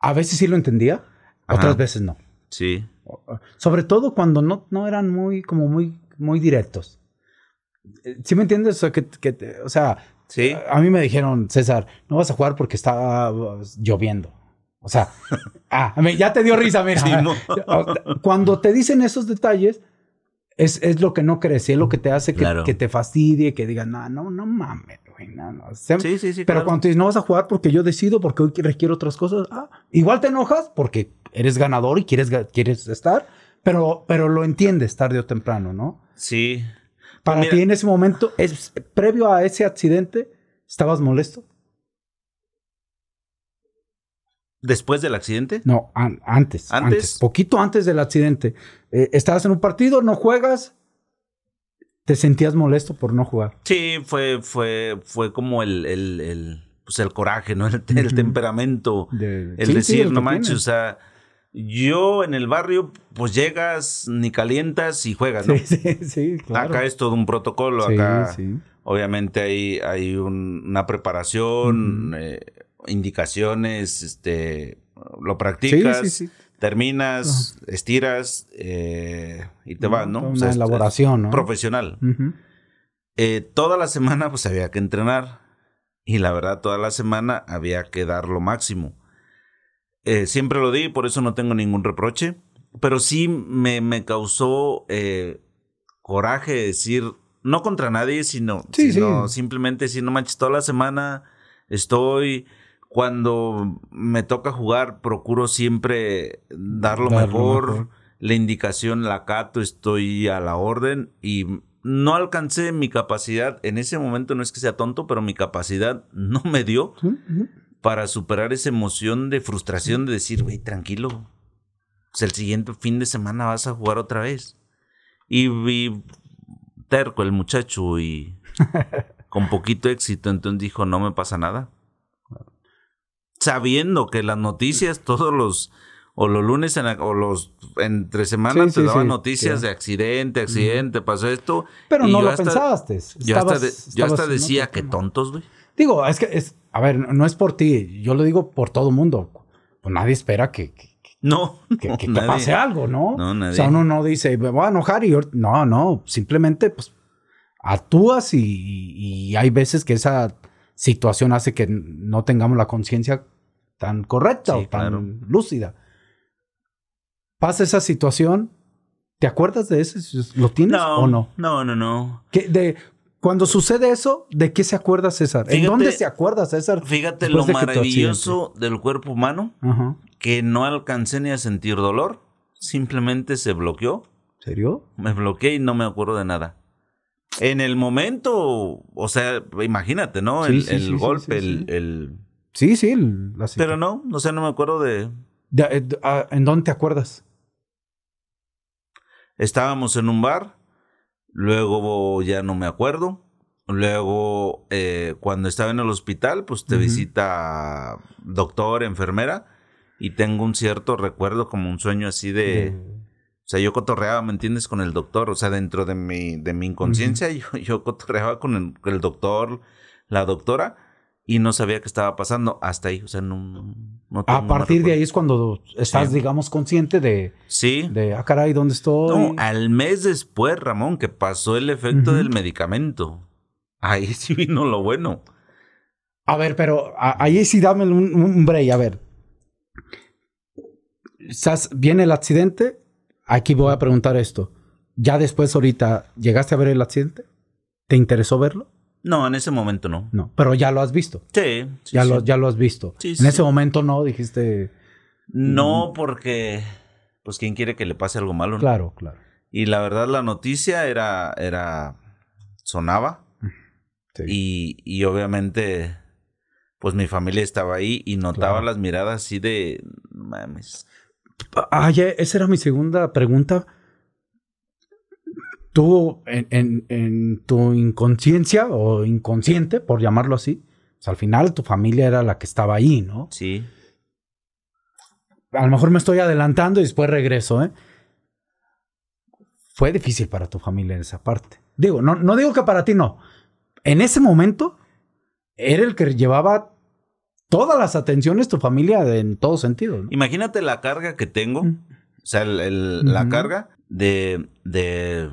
[SPEAKER 1] A veces sí lo entendía, otras veces no. Sí. Sobre todo cuando no, no eran muy, como muy, muy directos. Eh, ¿Sí me entiendes? O sea, que, o sea ¿Sí? a, mí me dijeron, César, no vas a jugar porque está pues, lloviendo. O sea, *laughs* ah, ya te dio risa, mira. *laughs* Cuando te dicen esos detalles, es, es, lo que no crees, es lo que te hace que, te fastidie, que digan, no, no, no mames. Pero cuando te dices, no vas a jugar porque yo decido, porque hoy requiero otras cosas, ah, igual te enojas porque eres ganador y quieres, quieres estar, pero, pero lo entiendes tarde o temprano, ¿no? Sí. Para pues ti en ese momento, es, previo a ese accidente, ¿estabas molesto?
[SPEAKER 2] ¿Después del accidente?
[SPEAKER 1] No, antes, antes, Poquito antes del accidente. Eh, estabas en un partido, no juegas, ¿Te sentías molesto por no jugar?
[SPEAKER 2] Sí, fue, fue, fue como el, el, pues coraje, ¿no? El, temperamento, el decir, no manches, o sea, yo en el barrio, pues llegas, ni calientas y juegas, ¿no? *laughs*
[SPEAKER 1] Sí, sí, claro. Acá es
[SPEAKER 2] todo un protocolo, acá obviamente hay, hay una preparación, eh, indicaciones, este, lo practicas. Sí, sí, sí terminas, estiras eh, y te vas, ¿no? Una elaboración, ¿no? Profesional. Eh, toda la semana pues había que entrenar y la verdad toda la semana había que dar lo máximo. Eh, siempre lo di, por eso no tengo ningún reproche, pero sí me, me causó coraje decir, no contra nadie, sino, sino simplemente si no manches, toda la semana estoy cuando me toca jugar, procuro siempre dar lo, mejor, La indicación la cato, estoy a la orden y no alcancé mi capacidad. En ese momento no es que sea tonto, pero mi capacidad *laughs* no me dio para superar esa emoción de frustración de decir, güey, tranquilo. Pues el siguiente fin de semana vas a jugar otra vez. Y, vi terco el muchacho y *laughs* con poquito éxito, entonces dijo, no me pasa nada sabiendo que las noticias mm. todos los o los lunes en, o los entre semanas te daban noticias de accidente, accidente, pasó esto. Pero no lo pensabas. pensaste. yo hasta, decía que tontos, güey.
[SPEAKER 1] Digo, es que es, a ver, no es por ti, yo lo digo por todo mundo. Pues nadie espera que, no, que, te *laughs* pase algo, ¿no? No, nadie. O sea, uno no dice, me voy a enojar y no, no, simplemente pues actúas y hay veces que esa situación hace que no tengamos la conciencia tan correcta o tan lúcida. Pasa esa situación, ¿te acuerdas de eso? ¿Lo tienes o no?
[SPEAKER 2] No, no, no.
[SPEAKER 1] de, cuando sucede eso, ¿de qué se acuerda César? ¿En dónde se acuerda César? Fíjate lo maravilloso
[SPEAKER 2] del cuerpo humano, que no alcancé ni a sentir dolor, simplemente se bloqueó. ¿Serio? Me bloqueé y no me acuerdo de nada en el momento, o sea, imagínate, ¿no? el, el golpe, el,
[SPEAKER 1] el, Sí, sí, la Pero no, no sé, no me acuerdo de... Eh, ah, ¿En dónde te acuerdas?
[SPEAKER 2] Estábamos en un bar, luego ya no me acuerdo. Luego, eh, cuando estaba en el hospital, pues te visita doctor, enfermera, y tengo un cierto recuerdo, como un sueño así de... O sea, yo cotorreaba, ¿me entiendes? Con el doctor. O sea, dentro de mi, de mi inconsciencia, yo, cotorreaba con el, doctor, la doctora, y no sabía qué estaba pasando hasta ahí. O sea, no. no a partir
[SPEAKER 1] de ahí es cuando estás, digamos, consciente de.
[SPEAKER 2] Sí. De, ah,
[SPEAKER 1] caray, ¿dónde estoy?
[SPEAKER 2] No, al mes después, Ramón, que pasó el efecto del medicamento. Ahí *laughs* sí vino lo bueno.
[SPEAKER 1] A ver, pero ahí sí dame un, un break, a ver. viene el accidente, Aquí voy a preguntar esto. Ya después, ahorita, ¿llegaste a ver el accidente? ¿Te interesó verlo?
[SPEAKER 2] No, en ese momento no.
[SPEAKER 1] No, pero ya lo has visto. Sí. ya, Lo, ya lo has visto. en ese momento no, dijiste. No,
[SPEAKER 2] mm". porque. Pues, ¿quién quiere que le pase algo malo? Claro, claro. Y la verdad, la noticia era. era sonaba. Y, y obviamente pues mi familia estaba ahí y notaba las miradas así de, mames,
[SPEAKER 1] Ah, ya, esa era mi segunda pregunta. Tú, en, tu inconsciencia o inconsciente, por llamarlo así, pues, al final tu familia era la que estaba ahí, ¿no? Sí. A lo mejor me estoy adelantando y después regreso, ¿eh? Fue difícil para tu familia en esa parte. Digo, no, no digo que para ti no. En ese momento, era el que llevaba todas las atenciones tu familia en todo sentido.
[SPEAKER 2] Imagínate la carga que tengo, mm. o sea, la carga de, de,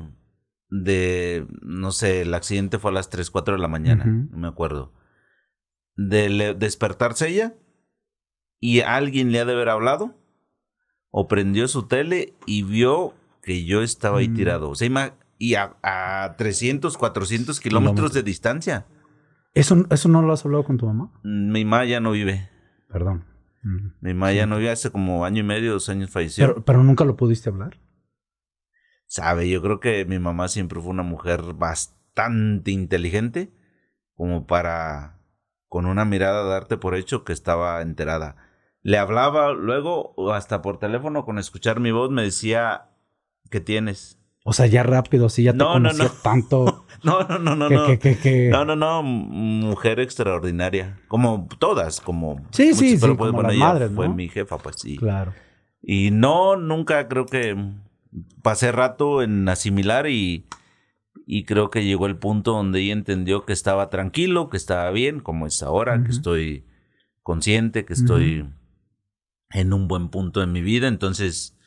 [SPEAKER 2] de, no sé, el accidente fue a las 3, 4 de la mañana, no me acuerdo. De despertarse ella y alguien le ha de haber hablado o prendió su tele y vio que yo estaba ahí mm. tirado. O sea, y a, a 300, 400 kilómetros de distancia.
[SPEAKER 1] ¿Eso, ¿Eso no lo has hablado con tu mamá?
[SPEAKER 2] Mi mamá ya no vive. Perdón. Mi mamá ya no vive hace como año y medio, dos años falleció. Pero,
[SPEAKER 1] nunca lo pudiste hablar.
[SPEAKER 2] Sabe, yo creo que mi mamá siempre fue una mujer bastante inteligente, como para con una mirada darte por hecho que estaba enterada. Le hablaba luego, hasta por teléfono, con escuchar mi voz, me decía, ¿qué tienes?
[SPEAKER 1] O sea, ya rápido, sí, ya te no, conocía no, no. tanto. *laughs* no, no, no, no. no,
[SPEAKER 2] no, no. Mujer extraordinaria. Como todas, como. Sí, sí, pues, las Fue mi jefa, pues sí. Claro. Y no, nunca creo que pasé rato en asimilar y, y creo que llegó el punto donde ella entendió que estaba tranquilo, que estaba bien, como es ahora, que estoy consciente, que estoy en un buen punto de mi vida. Entonces,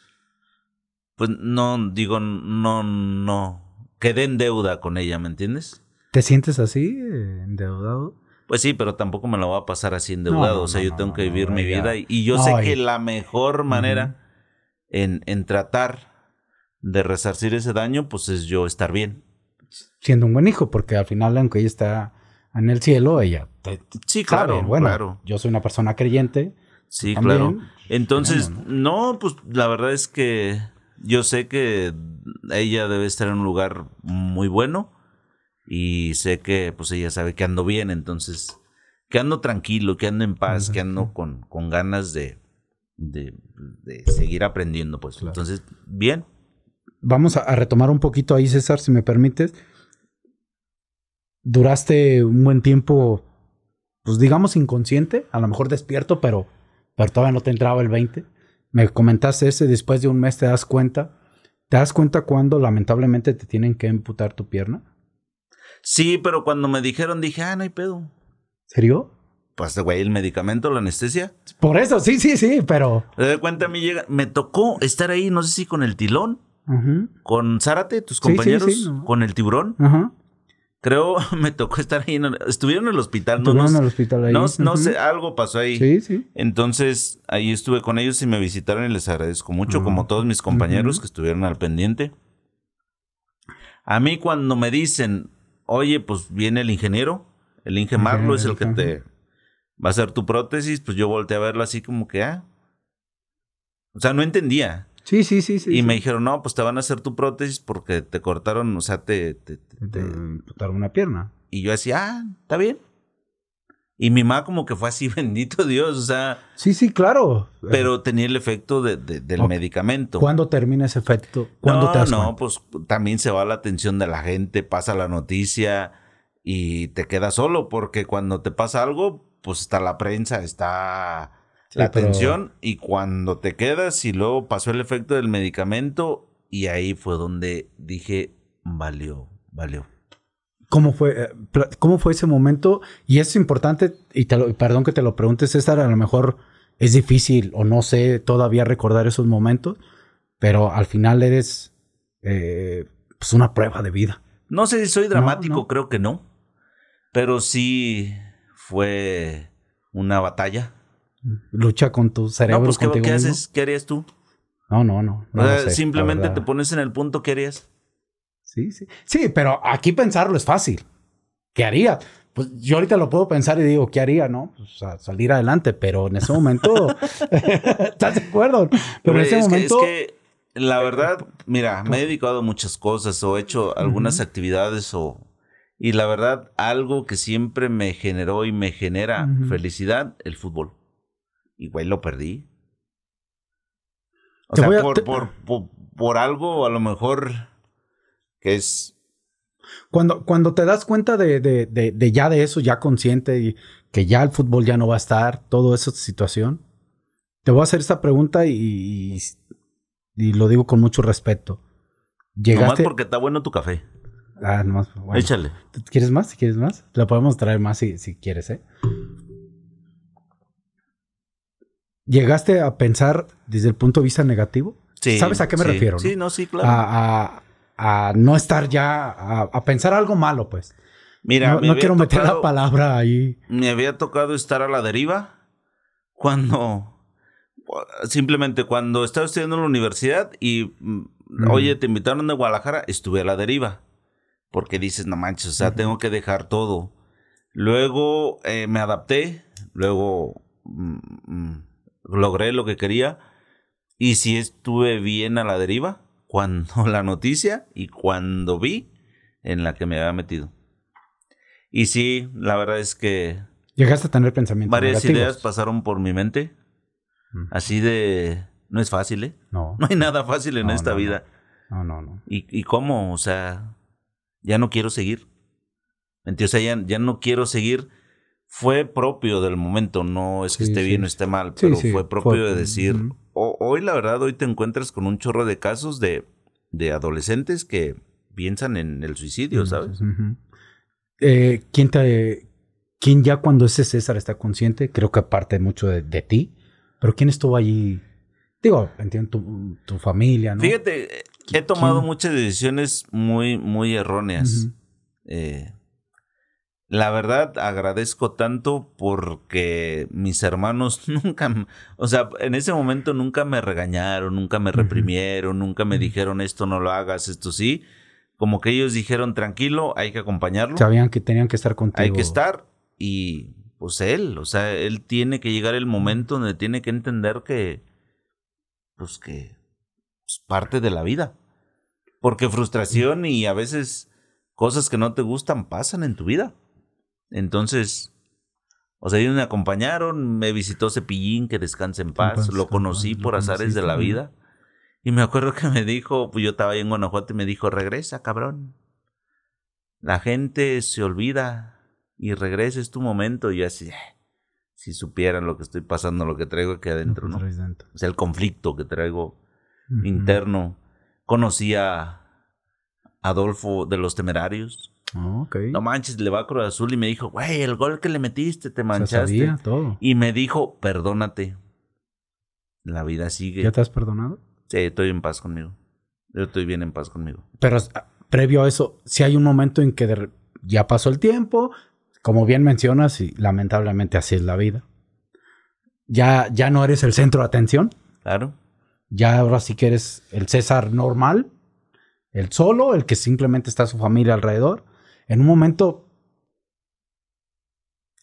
[SPEAKER 2] pues no, digo, no, no, quedé en deuda con ella, ¿me
[SPEAKER 1] entiendes? ¿Te sientes así, eh, endeudado?
[SPEAKER 2] Pues sí, pero tampoco me la voy a pasar así endeudado. o sea, yo tengo que vivir mi vida y, yo sé que la mejor manera en, en, tratar de resarcir ese daño, pues es yo estar bien.
[SPEAKER 1] Siendo un buen hijo, porque al final, aunque ella está en el cielo, ella. sí, claro. bueno, claro. yo soy una persona creyente. Sí, claro.
[SPEAKER 2] Entonces, no, pues la verdad es que yo sé que ella debe estar en un lugar muy bueno y sé que pues ella sabe que ando bien, entonces que ando tranquilo, que ando en paz, que ando con, con ganas de, de, seguir aprendiendo, pues. Entonces, bien.
[SPEAKER 1] Vamos a, retomar un poquito ahí, César, si me permites. Duraste un buen tiempo, pues digamos inconsciente, a lo mejor despierto, pero, pero todavía no te entraba el 20 me comentaste ese, después de un mes te das cuenta. ¿Te das cuenta cuando lamentablemente te tienen que amputar tu pierna?
[SPEAKER 2] Sí, pero cuando me dijeron dije, ah, no hay pedo. ¿Serio? Pues, güey, el medicamento, la anestesia.
[SPEAKER 1] Por eso, sí, sí, sí, pero.
[SPEAKER 2] Le doy cuenta, a mí llega. Me tocó estar ahí, no sé si con el tilón, con Zárate, tus compañeros, con el tiburón. Ajá. Creo *laughs* me tocó estar ahí. estuvieron en el hospital, ¿no? en el hospital ahí. No, sé, algo pasó ahí. Sí, sí. Entonces, ahí estuve con ellos y me visitaron y les agradezco mucho, como todos mis compañeros que estuvieron al pendiente. A mí, cuando me dicen, oye, pues viene el ingeniero, el Inge Marlo es el que te va a hacer tu prótesis, pues yo volteé a verlo así como que, ah. O sea, no entendía. Sí, sí, sí, sí. Y me dijeron, no, pues te van a hacer tu prótesis porque te cortaron, o sea, te... Te, te,
[SPEAKER 1] una pierna.
[SPEAKER 2] Y yo decía, ah, está bien. Y mi mamá como que fue así, *laughs* bendito Dios, o sea...
[SPEAKER 1] Sí, sí, claro.
[SPEAKER 2] Pero tenía el efecto de, del medicamento. ¿Cuándo
[SPEAKER 1] termina ese efecto? ¿Cuándo no, te no,
[SPEAKER 2] pues también se va la atención de la gente, pasa la noticia y te quedas solo porque cuando te pasa algo, pues está la prensa, está la y cuando te quedas y luego pasó el efecto del medicamento y ahí fue donde dije, valió, valió.
[SPEAKER 1] ¿Cómo fue, eh, ¿Cómo fue ese momento? Y es importante, y perdón que te lo preguntes, César, a lo mejor es difícil o no sé todavía recordar esos momentos, pero al final eres eh, pues una prueba de vida.
[SPEAKER 2] No sé si soy dramático, creo que no, pero sí fue una batalla
[SPEAKER 1] lucha con tu cerebro. No, pues, ¿qué, haces? ¿Qué harías tú? No, no, no. simplemente te
[SPEAKER 2] pones en el punto ¿Qué harías.
[SPEAKER 1] Sí, sí. Sí, pero aquí pensarlo es fácil. ¿Qué haría? Pues yo ahorita lo puedo pensar y digo, ¿qué haría? No, pues, salir adelante, pero en ese momento. *laughs* ¿Estás de acuerdo? Pero, en ese momento. es
[SPEAKER 2] que la verdad, mira, me he dedicado a muchas cosas o he hecho algunas actividades o. Y la verdad, algo que siempre me generó y me genera felicidad, el fútbol. Igual lo perdí. O sea, por, por, algo a lo mejor que es...
[SPEAKER 1] Cuando, cuando te das cuenta de, de, ya de eso, ya consciente, y que ya el fútbol ya no va a estar, toda esa situación, te voy a hacer esta pregunta y, y, lo digo con mucho respeto. no Nomás
[SPEAKER 2] porque está bueno tu café.
[SPEAKER 1] Ah, nomás. Échale. ¿Quieres más? ¿Quieres más? La podemos traer más si, si quieres, ¿eh? ¿Llegaste a pensar desde el punto de vista negativo? Sí, ¿Sabes a qué me refiero? Sí, ¿no? sí, claro. A, no estar ya, a, pensar algo malo, pues.
[SPEAKER 2] Mira, no, quiero meter la palabra ahí. Me había tocado estar a la deriva
[SPEAKER 1] cuando,
[SPEAKER 2] simplemente cuando estaba estudiando en la universidad y, mm, mm. oye, te invitaron de Guadalajara, estuve a la deriva. Porque dices, no manches, o sea, tengo que dejar todo. Luego eh, me adapté, luego... Mm, logré lo que quería y si estuve bien a la deriva cuando *laughs* la noticia y cuando vi en la que me había metido. Y sí, la verdad es que...
[SPEAKER 1] Llegaste a tener pensamientos. Varias ideas
[SPEAKER 2] pasaron por mi mente. Mm. Así de... No es fácil, ¿eh? No. *laughs* No hay nada fácil en esta vida. No, no, no. ¿Y, cómo? O sea, ya no quiero seguir. O sea, ya, ya no quiero seguir fue propio del momento, no es que esté bien o esté mal, pero fue propio de decir, hoy la verdad, hoy te encuentras con un chorro de casos de, de adolescentes que piensan en el suicidio, ¿sabes?
[SPEAKER 1] eh, ¿quién, te, ¿Quién ya cuando ese César está consciente? Creo que aparte mucho de, ti, pero ¿quién estuvo allí? Digo, entiendo tu, tu familia, ¿no? Fíjate, he
[SPEAKER 2] tomado muchas decisiones muy, muy erróneas. eh, la verdad agradezco tanto porque mis hermanos *laughs* nunca, o sea, en ese momento nunca me regañaron, nunca me reprimieron, nunca me dijeron esto no lo hagas, esto sí. Como que ellos dijeron tranquilo, hay que acompañarlo.
[SPEAKER 1] Sabían que tenían que estar contigo. Hay que
[SPEAKER 2] estar y pues él, o sea, él tiene que llegar el momento donde tiene que entender que, pues que es pues, parte de la vida. Porque frustración y a veces cosas que no te gustan pasan en tu vida. Entonces, o sea, ellos me acompañaron, me visitó Cepillín, que descanse en paz, lo conocí por azares de la vida. Y me acuerdo que me dijo, pues yo estaba ahí en Guanajuato y me dijo, regresa, cabrón. La gente se olvida y regresa, es tu momento. Y yo así, ah, si supieran lo que estoy pasando, lo que traigo aquí adentro, ¿no? O sea, el conflicto que traigo interno. Conocí a Adolfo de los Temerarios, Ah, no manches, le va a Cruz Azul y me dijo, güey, el gol que le metiste, te manchaste. Sabía todo. Y me dijo, perdónate. La vida sigue. ¿Ya te has perdonado? Sí, estoy en paz conmigo. Yo estoy bien en paz conmigo.
[SPEAKER 1] Pero ah, previo a eso, si hay un momento en que ya pasó el tiempo, como bien mencionas, y lamentablemente así es la vida. Ya, ya no eres el centro de atención. Claro. Ya ahora sí que eres el César normal, el solo, el que simplemente está su familia alrededor en un momento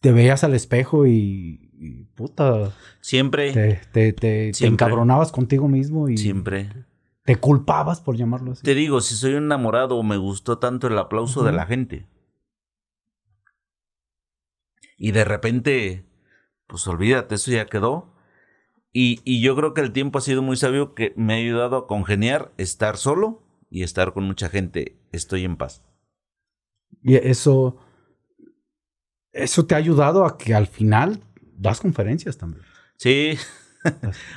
[SPEAKER 1] te veías al espejo y, puta.
[SPEAKER 2] Siempre.
[SPEAKER 1] Te, encabronabas contigo mismo y. Siempre. Te culpabas por llamarlo así.
[SPEAKER 2] Te digo, si soy enamorado enamorado, me gustó tanto el aplauso de la gente. Y de repente, pues olvídate, eso ya quedó. Y, y yo creo que el tiempo ha sido muy sabio que me ha ayudado a congeniar estar solo y estar con mucha gente. Estoy en paz.
[SPEAKER 1] Y eso, eso te ha ayudado a que al final das conferencias también.
[SPEAKER 2] Sí.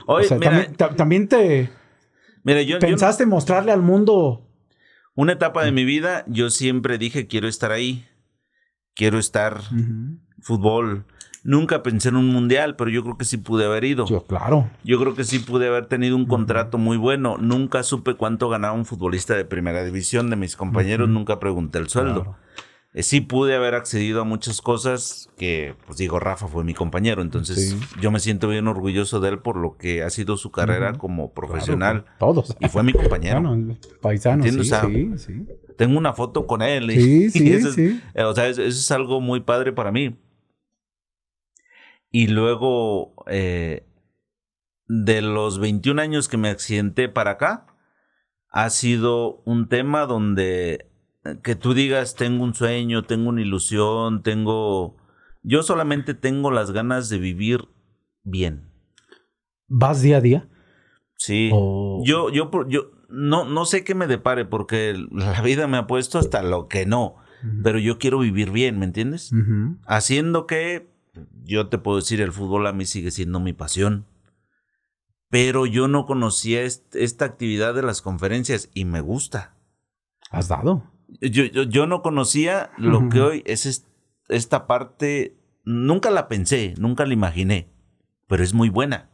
[SPEAKER 2] Hoy, *laughs*
[SPEAKER 1] también, te...
[SPEAKER 2] Mira, yo, pensaste
[SPEAKER 1] mostrarle al mundo...
[SPEAKER 2] Una etapa de mm. mi vida, yo siempre dije, quiero estar ahí, quiero estar fútbol. Nunca pensé en un mundial, pero yo creo que sí pude haber ido. Yo, claro. Yo creo que sí pude haber tenido un contrato muy bueno. Nunca supe cuánto ganaba un futbolista de primera división de mis compañeros, nunca pregunté el sueldo. Eh, sí pude haber accedido a muchas cosas que, pues digo, Rafa fue mi compañero, entonces yo me siento bien orgulloso de él por lo que ha sido su carrera como profesional.
[SPEAKER 1] todos. Y fue mi compañero. paisano, sí, sí,
[SPEAKER 2] Tengo una foto con él. Y, sí. *laughs* Eh, o sea, eso es algo muy padre para mí. Y luego, eh, de los 21 años que me accidenté para acá, ha sido un tema donde eh, que tú digas, tengo un sueño, tengo una ilusión, tengo... Yo solamente tengo las ganas de vivir bien.
[SPEAKER 1] ¿Vas día a día?
[SPEAKER 2] Sí. Yo, yo, yo no, no sé qué me depare porque la vida me ha puesto hasta lo que no. Pero yo quiero vivir bien, ¿me entiendes? Haciendo que yo te puedo decir, el fútbol a mí sigue siendo mi pasión, pero yo no conocía esta actividad de las conferencias y me gusta. ¿Has dado? Yo, yo, no conocía lo que hoy es esta parte, nunca la pensé, nunca la imaginé, pero es muy buena.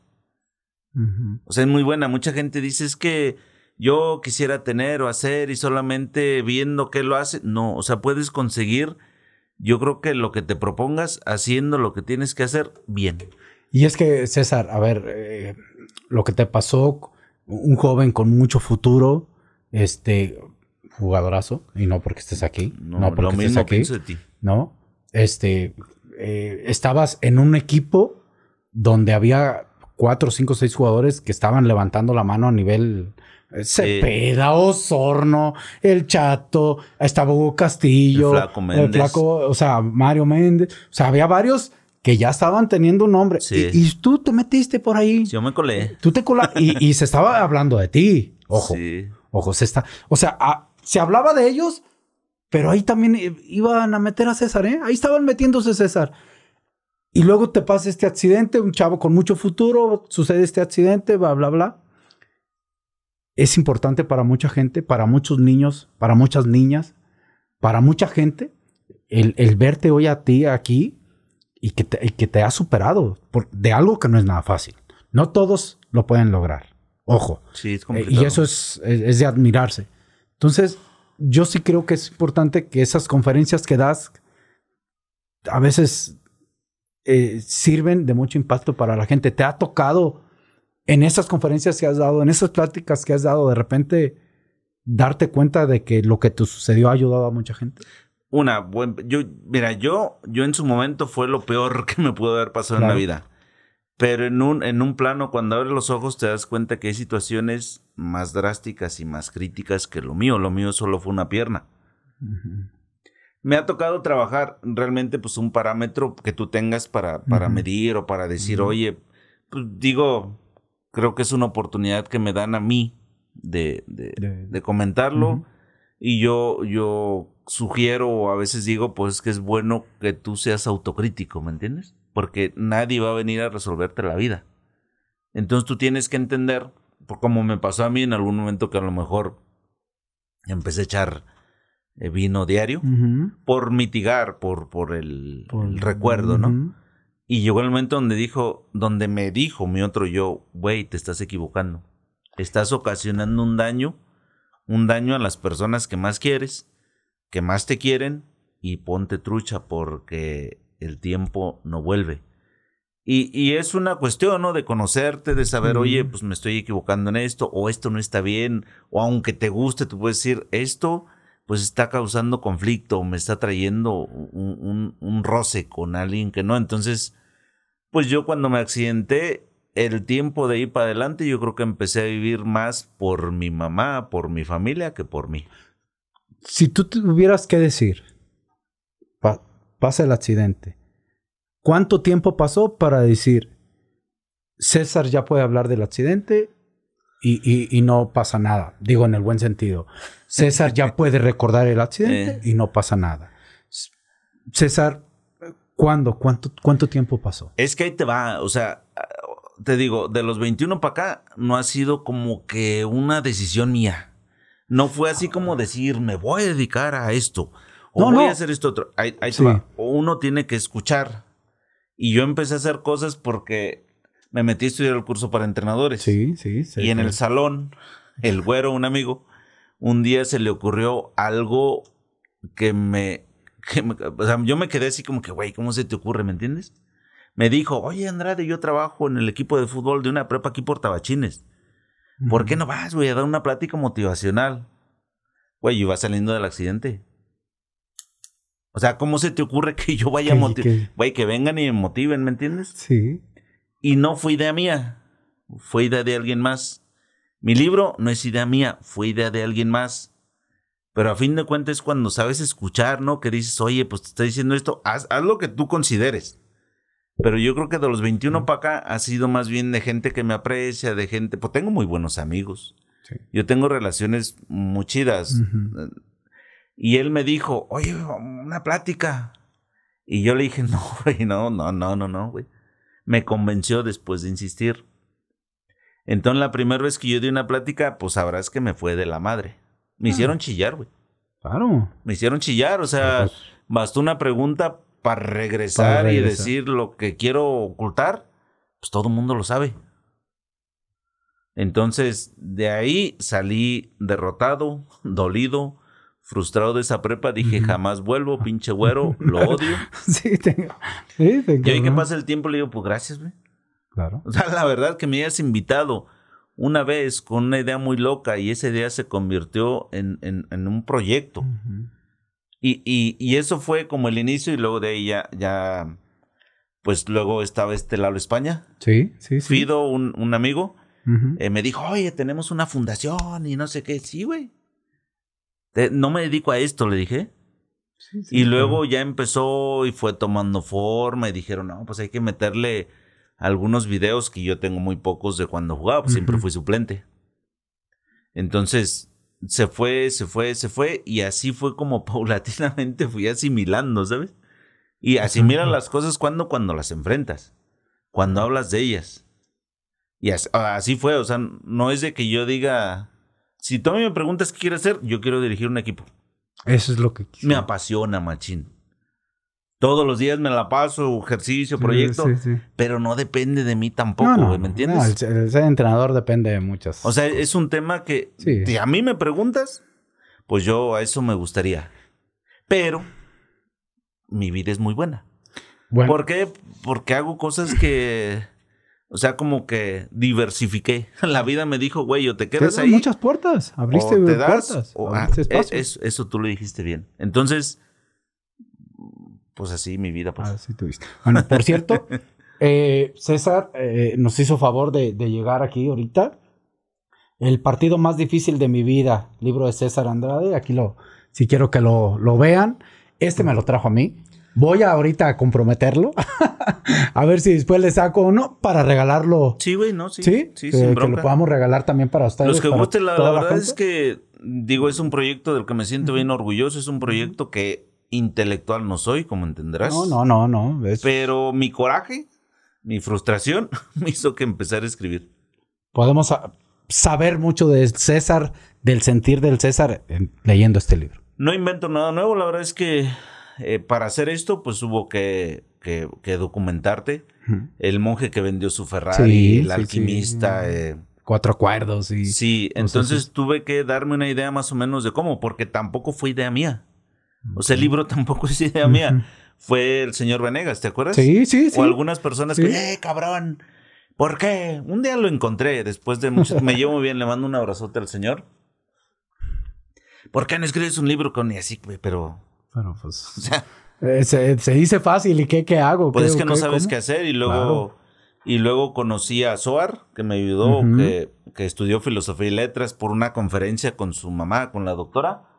[SPEAKER 2] O sea, es muy buena. Mucha gente dice es que yo quisiera tener o hacer y solamente viendo qué lo hace. No, o sea, puedes conseguir yo creo que lo que te propongas, haciendo lo que tienes que hacer, bien.
[SPEAKER 1] Y es que, César, a ver, eh, lo que te pasó, un joven con mucho futuro, este jugadorazo, y no porque estés aquí, no, porque estés aquí, ti. ¿no? Este, eh, estabas en un equipo donde había cuatro, cinco, seis jugadores que estaban levantando la mano a nivel Cepeda, eh, o oh, Osorno, El Chato, estaba Hugo Castillo, el Flaco o sea, Mario Méndez, o sea, había varios que ya estaban teniendo un nombre. Y, tú te metiste por ahí.
[SPEAKER 2] yo me colé.
[SPEAKER 1] Tú te colaste y, se estaba *laughs* hablando de ti. Ojo. Sí. Ojo, se está. O sea, ah, se hablaba de ellos, pero ahí también iban a meter a César, ¿eh? Ahí estaban metiéndose César. Y luego te pasa este accidente, un chavo con mucho futuro, sucede este accidente, bla, bla, bla es importante para mucha gente, para muchos niños, para muchas niñas, para mucha gente, el, verte hoy a ti aquí y que te, y has superado por, de algo que no es nada fácil. No todos lo pueden lograr. Ojo.
[SPEAKER 2] Eh, y eso
[SPEAKER 1] es, es, de admirarse. Entonces, yo sí creo que es importante que esas conferencias que das a veces eh, sirven de mucho impacto para la gente. ¿Te ha tocado en esas conferencias que has dado, en esas pláticas que has dado, de repente darte cuenta de que lo que te sucedió ha ayudado a mucha gente?
[SPEAKER 2] Una, buen, yo, mira, yo, yo en su momento fue lo peor *laughs* que me pudo haber pasado en la vida. Pero en un, en un plano, cuando abres los ojos, te das cuenta que hay situaciones más drásticas y más críticas que lo mío. Lo mío solo fue una pierna. Me ha tocado trabajar realmente pues un parámetro que tú tengas para, para medir o para decir, oye, pues digo, creo que es una oportunidad que me dan a mí de, de, comentarlo. Y yo, yo sugiero o a veces digo, pues que es bueno que tú seas autocrítico, ¿me entiendes? Porque nadie va a venir a resolverte la vida. Entonces tú tienes que entender, como me pasó a mí en algún momento que a lo mejor empecé a echar eh, vino diario, por mitigar, por, por el, recuerdo, ¿no? Y llegó el momento donde dijo, donde me dijo mi otro yo, güey, te estás equivocando. Estás ocasionando un daño, un daño a las personas que más quieres, que más te quieren, y ponte trucha porque el tiempo no vuelve. Y, y es una cuestión, ¿no? De conocerte, de saber, oye, pues me estoy equivocando en esto, o esto no está bien, o aunque te guste, tú puedes decir, esto pues está causando conflicto, me está trayendo un, roce con alguien que no. Entonces, pues yo cuando me accidenté, el tiempo de ir para adelante, yo creo que empecé a vivir más por mi mamá, por mi familia, que por mí.
[SPEAKER 1] Si tú tuvieras que decir, pasa el accidente, ¿cuánto tiempo pasó para decir, César ya puede hablar del accidente y, no pasa nada. Digo en el buen sentido. César ya *laughs* puede recordar el accidente eh. y no pasa nada. César, ¿cuándo? ¿Cuánto, ¿Cuánto tiempo pasó?
[SPEAKER 2] Es que ahí te va, o sea, te digo, de los 21 para acá no ha sido como que una decisión mía. No fue así como decir, me voy a dedicar a esto. O voy a hacer esto otro. Ahí, va. Uno tiene que escuchar. Y yo empecé a hacer cosas porque me metí a estudiar el curso para entrenadores. Sí, sí, sí. Y en el salón, el güero, un amigo, un día se le ocurrió algo que me, o sea, yo me quedé así como que, güey, ¿cómo se te ocurre? ¿Me entiendes? Me dijo, oye Andrade, yo trabajo en el equipo de fútbol de una prepa aquí por Tabachines. ¿Por qué no vas, voy a dar una plática motivacional? Güey, yo iba saliendo del accidente. O sea, ¿cómo se te ocurre que yo vaya a motivar? Güey, que vengan y me motiven, ¿me entiendes? Sí. Y no fue idea mía, fue idea de alguien más. Mi libro no es idea mía, fue idea de alguien más. Pero a fin de cuentas, cuando sabes escuchar, ¿no? Que dices, oye, pues te está diciendo esto, haz, haz lo que tú consideres. Pero yo creo que de los 21 para acá ha sido más bien de gente que me aprecia, de gente, pues tengo muy buenos amigos. Yo tengo relaciones muy chidas. Eh, y él me dijo, oye, una plática. Y yo le dije, *laughs* no, güey, no, no, no, no, no, güey me convenció después de insistir. Entonces la primera vez que yo di una plática, pues sabrás que me fue de la madre. Me ah. hicieron chillar, güey. Claro. Me hicieron chillar, o sea, pues, bastó una pregunta para regresar, para regresar y decir lo que quiero ocultar, pues todo el mundo lo sabe. Entonces, de ahí salí derrotado, dolido, frustrado de esa prepa, dije, jamás vuelvo, pinche güero, lo *laughs* odio.
[SPEAKER 1] sí, tengo. Sí, Y ahí que
[SPEAKER 2] pasa el tiempo, le digo, pues gracias, güey. Claro. O sea, la verdad que me hayas invitado una vez con una idea muy loca y esa idea se convirtió en, en, un proyecto. y, y, eso fue como el inicio y luego de ahí ya, pues luego estaba este lado España. Sí, sí, sí. Fido, un, un amigo, eh, me dijo, oye, tenemos una fundación y no sé qué. Sí, güey. No me dedico a esto, le dije. y luego ya empezó y fue tomando forma y dijeron, no, pues hay que meterle algunos videos que yo tengo muy pocos de cuando jugaba, pues, siempre fui suplente. Entonces, se fue, se fue, se fue y así fue como *laughs* paulatinamente fui asimilando, ¿sabes? Y asimilan las cosas cuando, cuando las enfrentas, cuando hablas de ellas. Y así fue, o sea, no es de que yo diga, si tú a mí me preguntas qué quiero hacer, yo quiero dirigir un equipo. Eso es lo que quiero. Me apasiona, machín. Todos los días me la paso, ejercicio, proyecto, pero no depende de
[SPEAKER 1] mí tampoco, ¿me entiendes? No, el, ser entrenador depende de muchas. O sea,
[SPEAKER 2] es un tema que, si a mí me preguntas, pues yo a eso me gustaría. Pero mi vida es muy buena. ¿Por qué? Porque hago cosas que o sea, como que diversifiqué. *laughs* La vida me dijo, güey, yo te quedas te ahí. muchas
[SPEAKER 1] puertas. Abriste o te puertas. Ah, e,
[SPEAKER 2] eso, tú lo dijiste bien. Entonces, pues así mi vida. Pues. Así tuviste.
[SPEAKER 1] Bueno, por cierto, *laughs* eh, César eh, nos hizo favor de, llegar aquí ahorita. El partido más difícil de mi vida, libro de César Andrade. Aquí lo, si quiero que lo, lo vean. Este me lo trajo a mí. Voy ahorita a comprometerlo. *laughs* a ver si después le saco uno para regalarlo. Sí, güey, no, sí. Sí, que, lo podamos regalar también para ustedes. Los que gusten, la, la, verdad es
[SPEAKER 2] que, digo, es un proyecto del que me siento bien orgulloso. Es un proyecto que intelectual no soy, como entenderás. No, no, no, no. Pero mi coraje, mi frustración *laughs* me hizo que empezar a escribir.
[SPEAKER 1] Podemos saber mucho de César, del sentir del César, leyendo este libro.
[SPEAKER 2] No invento nada nuevo, la verdad es que eh, para hacer esto, pues hubo que, documentarte. El monje que vendió su Ferrari, el alquimista. Eh, Cuatro acuerdos y. Sí, entonces tuve que darme una idea más o menos de cómo, porque tampoco fue idea mía. O sea, el libro *laughs* tampoco es idea mía. Fue el señor Venegas, ¿te acuerdas? Sí, sí, sí. O algunas personas que, ¡eh,
[SPEAKER 1] cabrón!
[SPEAKER 2] ¿Por qué? Un día lo encontré después de mucho. me llevo muy bien, le mando un abrazote al señor. ¿Por qué no escribes un libro con ni así, Pero bueno pues... *laughs*
[SPEAKER 1] O sea, eh, se, dice fácil, ¿y qué, qué hago? Pues es que no sabes qué hacer y luego...
[SPEAKER 2] Y luego conocí a Soar, que me ayudó, que, que, estudió filosofía y letras por una conferencia con su mamá, con la doctora.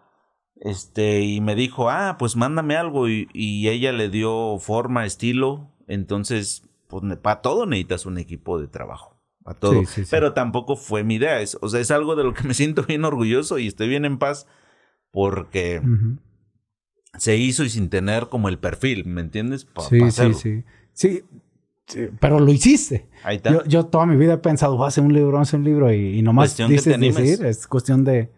[SPEAKER 2] Este, y me dijo, ah, pues mándame algo. Y, y ella le dio forma, estilo. Entonces, pues para todo necesitas un equipo de trabajo. Para todo. Pero tampoco fue mi idea. Es, o sea, es algo de lo que me siento bien orgulloso y estoy bien en paz porque se hizo y sin tener como el perfil, ¿me entiendes? sí, sí, sí,
[SPEAKER 1] sí. pero lo hiciste. Yo, toda mi vida he pensado, hace un libro, hace un libro y, y nomás cuestión dices, que es cuestión de,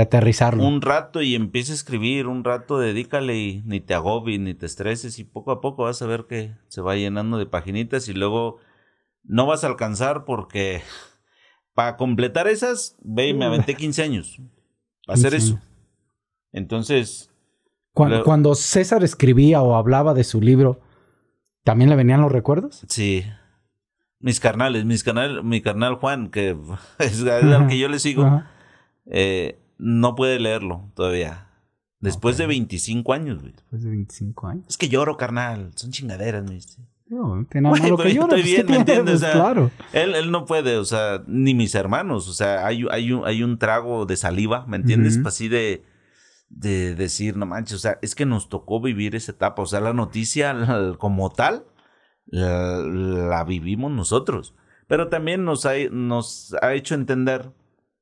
[SPEAKER 1] aterrizarlo. Un
[SPEAKER 2] rato y empieza a escribir, un rato dedícale y ni te agobies, ni te estreses y poco a poco vas a ver que se va llenando de paginitas y luego no vas a alcanzar porque *laughs* para completar esas, ve, me aventé 15 años para hacer eso. Entonces,
[SPEAKER 1] cuando, César escribía o hablaba de su libro, ¿también le venían los recuerdos?
[SPEAKER 2] Sí. Mis carnales, mis carnal, mi carnal Juan, que *laughs* es que yo le sigo, eh, no puede leerlo todavía. Después de 25 años, güey. Después de 25 años. Es que lloro, carnal. Son chingaderas, güey. No, tiene que entiendes? Pues, claro. Él, él, no puede, o sea, ni mis hermanos. O sea, hay, hay, un, hay un trago de saliva, ¿me entiendes? Así de de decir, no manches, o sea, es que nos tocó vivir esa etapa, o sea, la noticia como tal la, vivimos nosotros, pero también nos ha, nos ha hecho entender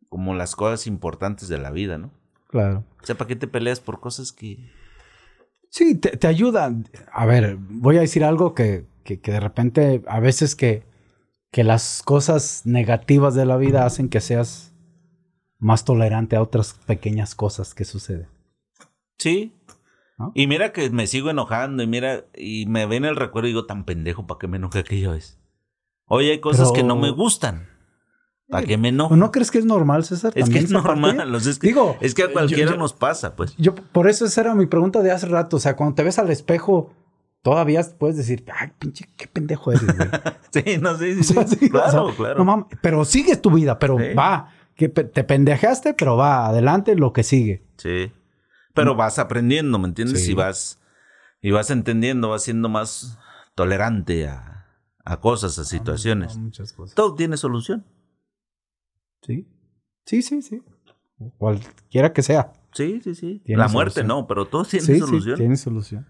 [SPEAKER 2] como las cosas importantes de la vida, ¿no? Claro. O sea, ¿para qué te peleas por cosas que...
[SPEAKER 1] Sí, te, te ayuda. A ver, voy a decir algo que, que, de repente, a veces que, que las cosas negativas de la vida hacen que seas más tolerante a otras pequeñas cosas que suceden.
[SPEAKER 2] Sí. Y mira que me sigo enojando y mira, y me ven el recuerdo y digo, tan pendejo, ¿para qué me enoje aquello es? Oye, hay cosas que no me gustan. ¿Para qué me enojo?
[SPEAKER 1] ¿No crees que es normal, César? Es que es normal.
[SPEAKER 2] Es que, es que a cualquiera nos pasa, pues. Yo,
[SPEAKER 1] por eso esa era mi pregunta de hace rato. O sea, cuando te ves al espejo, todavía puedes decir, ay, pinche, qué pendejo eres, *laughs* sí, no sé. claro, claro. No mames, pero sigues tu vida, pero va. Que te pendejaste, pero va adelante lo que sigue.
[SPEAKER 2] Sí pero mm. vas aprendiendo, ¿me entiendes? Y vas y vas entendiendo, vas siendo más tolerante a, a cosas, a ah, situaciones. Todo tiene solución. Sí. Sí, sí, sí.
[SPEAKER 1] Cualquiera que sea.
[SPEAKER 2] Sí, sí, sí. la muerte no, pero todo tiene solución. Sí, tiene
[SPEAKER 1] solución.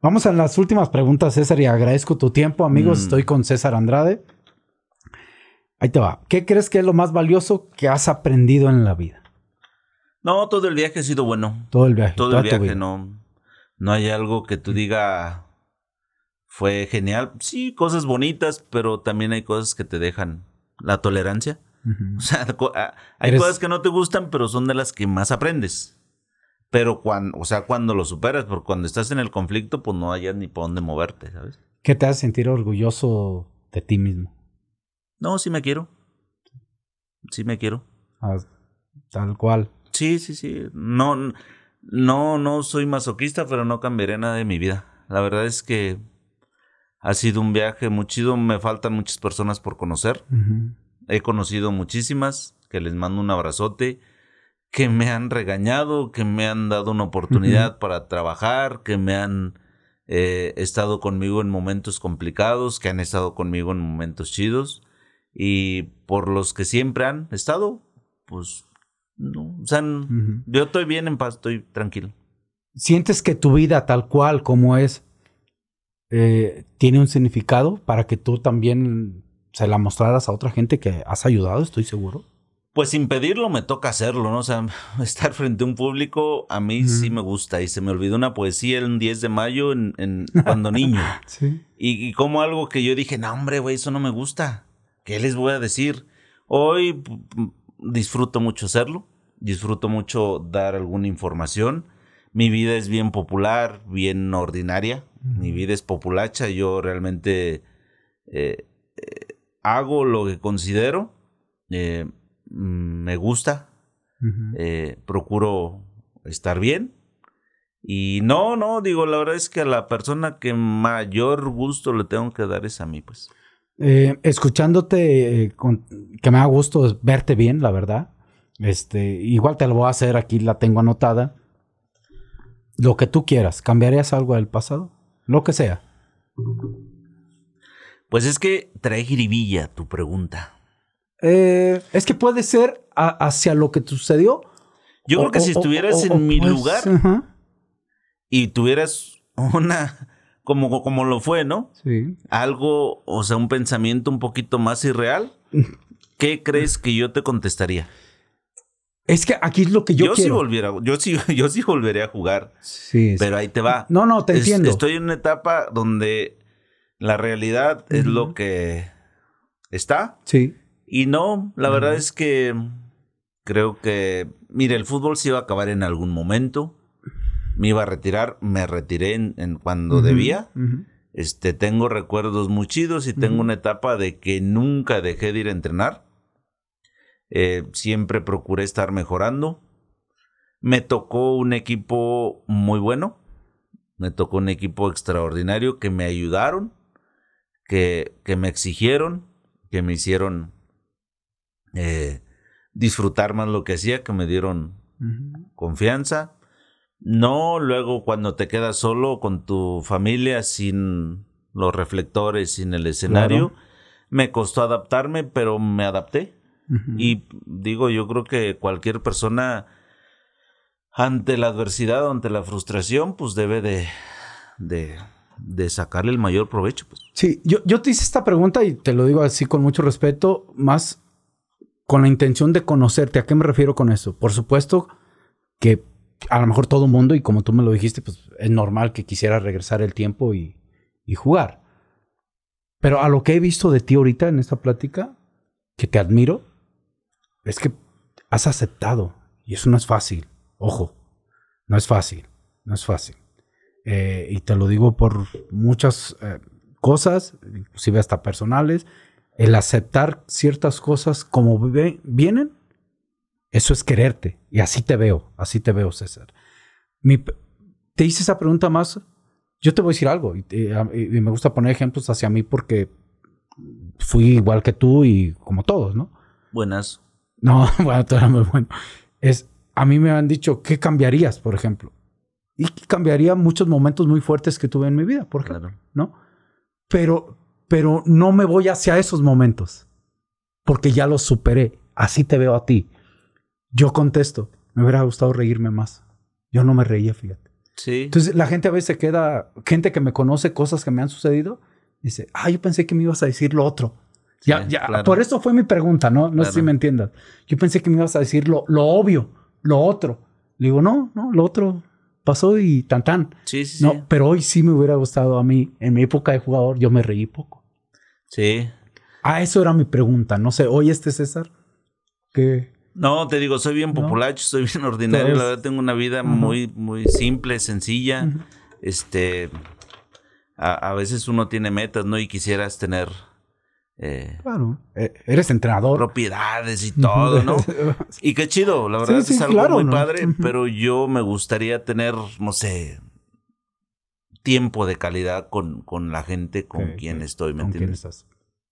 [SPEAKER 1] Vamos a las últimas preguntas, César, y agradezco tu tiempo, amigos. Mm. Estoy con César Andrade. Ahí te va. ¿Qué crees que es lo más valioso que has aprendido en la vida?
[SPEAKER 2] No, todo el viaje ha sido bueno.
[SPEAKER 1] Todo el viaje. Todo, el viaje,
[SPEAKER 2] no. No hay algo que tú diga fue genial. Sí, cosas bonitas, pero también hay cosas que te dejan la tolerancia. O sea, hay cosas que no te gustan, pero son de las que más aprendes. Pero cuando, o sea, cuando lo superas, porque cuando estás en el conflicto, pues no hayas ni por dónde moverte, ¿sabes?
[SPEAKER 1] ¿Qué te hace sentir orgulloso de ti mismo?
[SPEAKER 2] No, sí me quiero. Sí me quiero. Ah, tal cual. Sí, sí, sí. No, no, no soy masoquista, pero no cambiaré nada de mi vida. La verdad es que ha sido un viaje muy chido. Me faltan muchas personas por conocer. He conocido muchísimas, que les mando un abrazote, que me han regañado, que me han dado una oportunidad para trabajar, que me han eh, estado conmigo en momentos complicados, que han estado conmigo en momentos chidos. Y por los que siempre han estado, pues no, o sea, yo estoy bien en paz, estoy tranquilo.
[SPEAKER 1] ¿Sientes que tu vida tal cual como es eh, tiene un significado para que tú también se la mostraras a otra gente que has ayudado, estoy seguro?
[SPEAKER 2] Pues sin pedirlo me toca hacerlo, ¿no? O sea, *laughs* estar frente a un público a mí sí me gusta. Y se me olvidó una poesía el 10 de mayo en, *laughs* cuando niño. sí. Y, y, como algo que yo dije, no, hombre, güey, eso no me gusta. ¿Qué les voy a decir? Hoy disfruto mucho hacerlo, disfruto mucho dar alguna información. Mi vida es bien popular, bien ordinaria. Mi vida es populacha. Yo realmente eh, eh, hago lo que considero. Eh, mm, me gusta. procuro estar bien. Y no, no, digo, la verdad es que a la persona que mayor gusto le tengo que dar es a mí, pues.
[SPEAKER 1] Eh, escuchándote, eh, que me da gusto verte bien, la verdad. Este, igual te lo voy a hacer, aquí la tengo anotada. Lo que tú quieras, ¿cambiarías algo del pasado? Lo que sea.
[SPEAKER 2] Pues es que trae jiribilla tu pregunta.
[SPEAKER 1] Eh, es que puede ser hacia lo que sucedió. Yo creo que si estuvieras en mi pues, lugar
[SPEAKER 2] y tuvieras
[SPEAKER 1] una
[SPEAKER 2] como, lo fue, ¿no? Sí. Algo, o sea, un pensamiento un poquito más irreal. *laughs* ¿Qué crees que yo te contestaría?
[SPEAKER 1] Es que aquí es lo que yo, yo Sí
[SPEAKER 2] volviera, yo sí, *laughs* yo sí volveré a jugar. Sí. Pero ahí te va. No, no, te entiendo. Estoy en una etapa donde la realidad es lo que está. Sí. Y no, la verdad es que creo que, mire, el fútbol se iba a acabar en algún momento me iba a retirar, me retiré en, cuando debía. Este, tengo recuerdos muy chidos y tengo una etapa de que nunca dejé de ir a entrenar. Eh, siempre procuré estar mejorando. Me tocó un equipo muy bueno. Me tocó un equipo extraordinario que me ayudaron, que, que me exigieron, que me hicieron eh, disfrutar más lo que hacía, que me dieron confianza no, luego cuando te quedas solo con tu familia, sin los reflectores, sin el escenario, me costó adaptarme, pero me adapté. Y digo, yo creo que cualquier persona ante la adversidad, ante la frustración, pues debe de, de, sacarle el mayor provecho. Pues.
[SPEAKER 1] Sí, yo, yo te hice esta pregunta y te lo digo así con mucho respeto, más con la intención de conocerte. ¿A qué me refiero con eso? Por supuesto que a lo mejor todo mundo, y como tú me lo dijiste, pues es normal que quisiera regresar el tiempo y, jugar. Pero a lo que he visto de ti ahorita en esta plática, que te admiro, es que has aceptado. Y eso no es fácil. Ojo, no es fácil. No es fácil. Eh, y te lo digo por muchas eh, cosas, inclusive hasta personales. El aceptar ciertas cosas como vienen eso es quererte. Y así te veo, así te veo, César. te hice esa pregunta más. Yo te voy a decir algo y, me gusta poner ejemplos hacia mí porque fui igual que tú y como todos, ¿no? Buenas. No, *laughs* bueno, tú eras muy bueno. Es, a mí me han dicho, ¿qué cambiarías, por ejemplo? Y cambiaría muchos momentos muy fuertes que tuve en mi vida, por claro. ¿no? Pero, pero no me voy hacia esos momentos porque ya los superé. Así te veo a ti. Yo contesto, me hubiera gustado reírme más. Yo no me reía, fíjate. Sí. Entonces la gente a veces queda, gente que me conoce cosas que me han sucedido, dice, ah, yo pensé que me ibas a decir lo otro. ya, ya, por eso fue mi pregunta, ¿no? No sé si me entiendas. Yo pensé que me ibas a decir lo, obvio, lo otro. Le digo, no, no, lo otro pasó y tan tan. Sí, sí, no, Pero hoy sí me hubiera gustado a mí, en mi época de jugador, yo me reí poco. Sí. Ah, eso era mi pregunta. No sé, hoy este César, ¿qué,
[SPEAKER 2] no, te digo, soy bien populacho, soy bien *laughs* ordinario. la verdad, tengo una vida muy, muy simple, sencilla. Este. A, veces uno tiene metas, ¿no? Y quisieras tener. Eh,
[SPEAKER 1] claro, e, eres entrenador.
[SPEAKER 2] Propiedades y todo, ¿no? *laughs* y qué chido, la verdad es algo muy padre, pero yo me gustaría tener, no sé, tiempo de calidad con, con la gente con quien estoy, ¿me entiendes?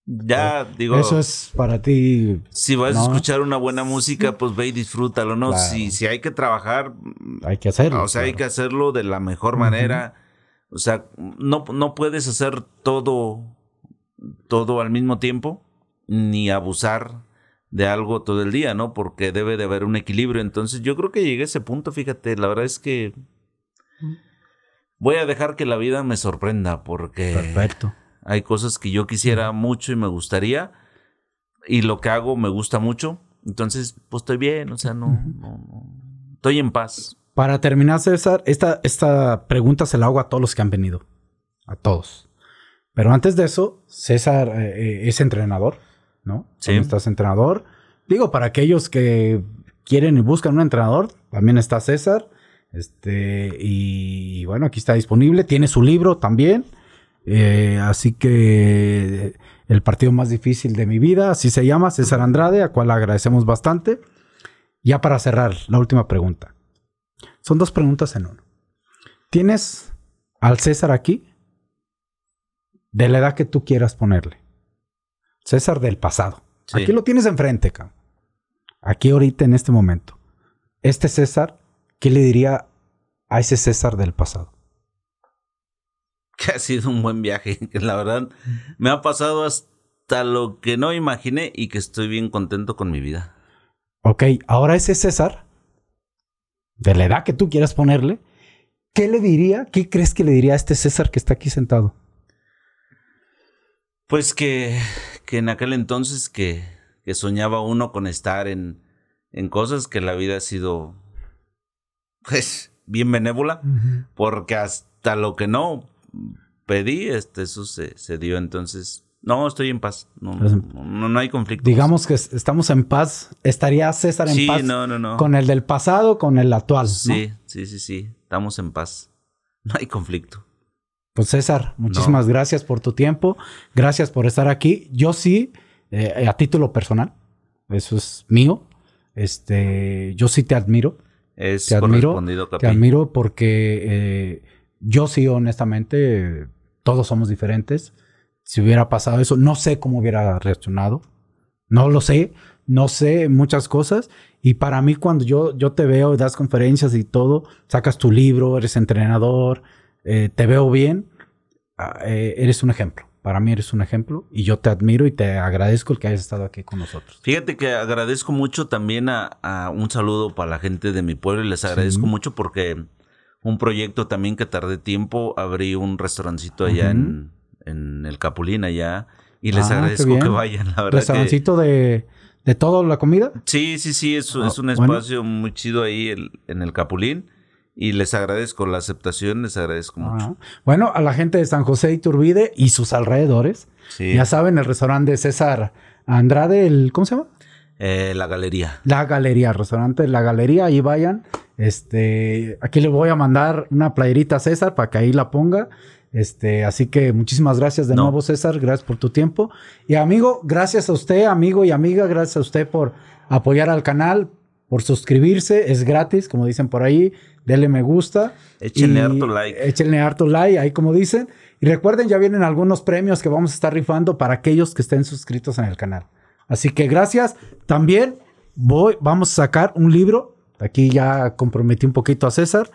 [SPEAKER 2] Ya, eh, digo. Eso
[SPEAKER 1] es para ti. Si
[SPEAKER 2] vas a escuchar una buena música, pues ve y disfrútalo, ¿no? Si, si hay que trabajar. Mm,
[SPEAKER 1] hay que hacerlo. O sea, hay
[SPEAKER 2] que hacerlo de la mejor manera. O sea, no, no puedes hacer todo, todo al mismo tiempo, ni abusar de algo todo el día, ¿no? Porque debe de haber un equilibrio. Entonces, yo creo que llegué a ese punto, fíjate, la verdad es que. Voy a dejar que la vida me sorprenda, porque. Perfecto hay cosas que yo quisiera mucho y me gustaría. Y lo que hago me gusta mucho. Entonces, pues estoy bien, o sea, no, estoy en paz.
[SPEAKER 1] Para terminar, César, esta, esta pregunta se la hago a todos los que han venido. A todos. Pero antes de eso, César eh, eh, es entrenador, ¿no? Sí. Estás entrenador. Digo, para aquellos que quieren y buscan un entrenador, también está César. Este, y bueno, aquí está disponible. Tiene su libro también. Eh, así que eh, el partido más difícil de mi vida, así se llama, César Andrade, a cual agradecemos bastante. Ya para cerrar, la última pregunta. Son dos preguntas en uno. ¿Tienes al César aquí? De la edad que tú quieras ponerle. César del pasado. Aquí lo tienes enfrente, cabrón. Aquí ahorita en este momento. Este César, ¿qué le diría a ese César del pasado?
[SPEAKER 2] *laughs* que ha sido un buen viaje, que *laughs* la verdad me ha pasado hasta lo que no imaginé y que estoy bien contento con mi vida.
[SPEAKER 1] Ok, ahora ese César, de la edad que tú quieras ponerle, ¿qué le diría? ¿Qué crees que le diría a este César que está aquí sentado?
[SPEAKER 2] Pues que, que en aquel entonces que, soñaba uno con estar en, cosas que la vida ha sido, pues, bien benévola, porque hasta lo que no, pedí, este, eso se, dio. Entonces, no, estoy en paz. No, hay conflicto.
[SPEAKER 1] Digamos que estamos en paz. ¿Estaría César en paz? No, Con el del pasado, con el actual. Sí,
[SPEAKER 2] sí, sí, sí. Estamos en paz. *laughs* No hay conflicto.
[SPEAKER 1] Pues César, muchísimas gracias por tu tiempo. Gracias por estar aquí. Yo sí, eh, a título personal, eso es mío. Este, yo sí te admiro. Es te admiro, Te admiro porque eh, yo sí, honestamente, todos somos diferentes. Si hubiera pasado eso, no sé cómo hubiera reaccionado. No lo sé, no sé muchas cosas. Y para mí, cuando yo, yo te veo, das conferencias y todo, sacas tu libro, eres entrenador, eh, te veo bien, ah, eh, eres un ejemplo. Para mí eres un ejemplo y yo te admiro y te agradezco el que hayas estado aquí con nosotros.
[SPEAKER 2] Fíjate que agradezco mucho también a, un saludo para la gente de mi pueblo y les agradezco mucho porque un proyecto también que tardé tiempo. Abrí un restaurancito allá en, el Capulín, allá. Y les ah, agradezco que vayan, la verdad. ¿Restaurancito
[SPEAKER 1] de, de toda la comida?
[SPEAKER 2] Sí, sí, sí. Es, ah, es un espacio muy chido ahí en el Capulín. Y les agradezco la aceptación, les agradezco ah, mucho.
[SPEAKER 1] bueno, a la gente de San José de Iturbide y sus alrededores. Ya saben, el restaurante de César Andrade, el, ¿cómo se llama?
[SPEAKER 2] Eh, la galería.
[SPEAKER 1] La galería, restaurante La Galería, ahí vayan. Este, aquí le voy a mandar una playerita a César para que ahí la ponga. Este, así que muchísimas gracias de nuevo, César. Gracias por tu tiempo. Y amigo, gracias a usted, amigo y amiga, gracias a usted por apoyar al canal, por suscribirse, es gratis, como dicen por ahí. Dele me gusta. Échenle harto like. Échenle harto like, ahí como dicen. Y recuerden, ya vienen algunos premios que vamos a estar rifando para aquellos que estén suscritos en el canal. Así que gracias. También voy, vamos a sacar un libro. Aquí ya comprometí un poquito a César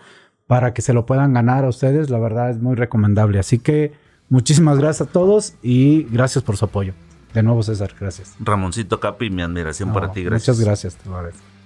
[SPEAKER 1] para que se lo puedan ganar a ustedes. La verdad es muy recomendable. Así que muchísimas gracias a todos y gracias por su apoyo. De nuevo, César, gracias.
[SPEAKER 2] Ramoncito Capi, mi admiración para ti, gracias. Muchas gracias, te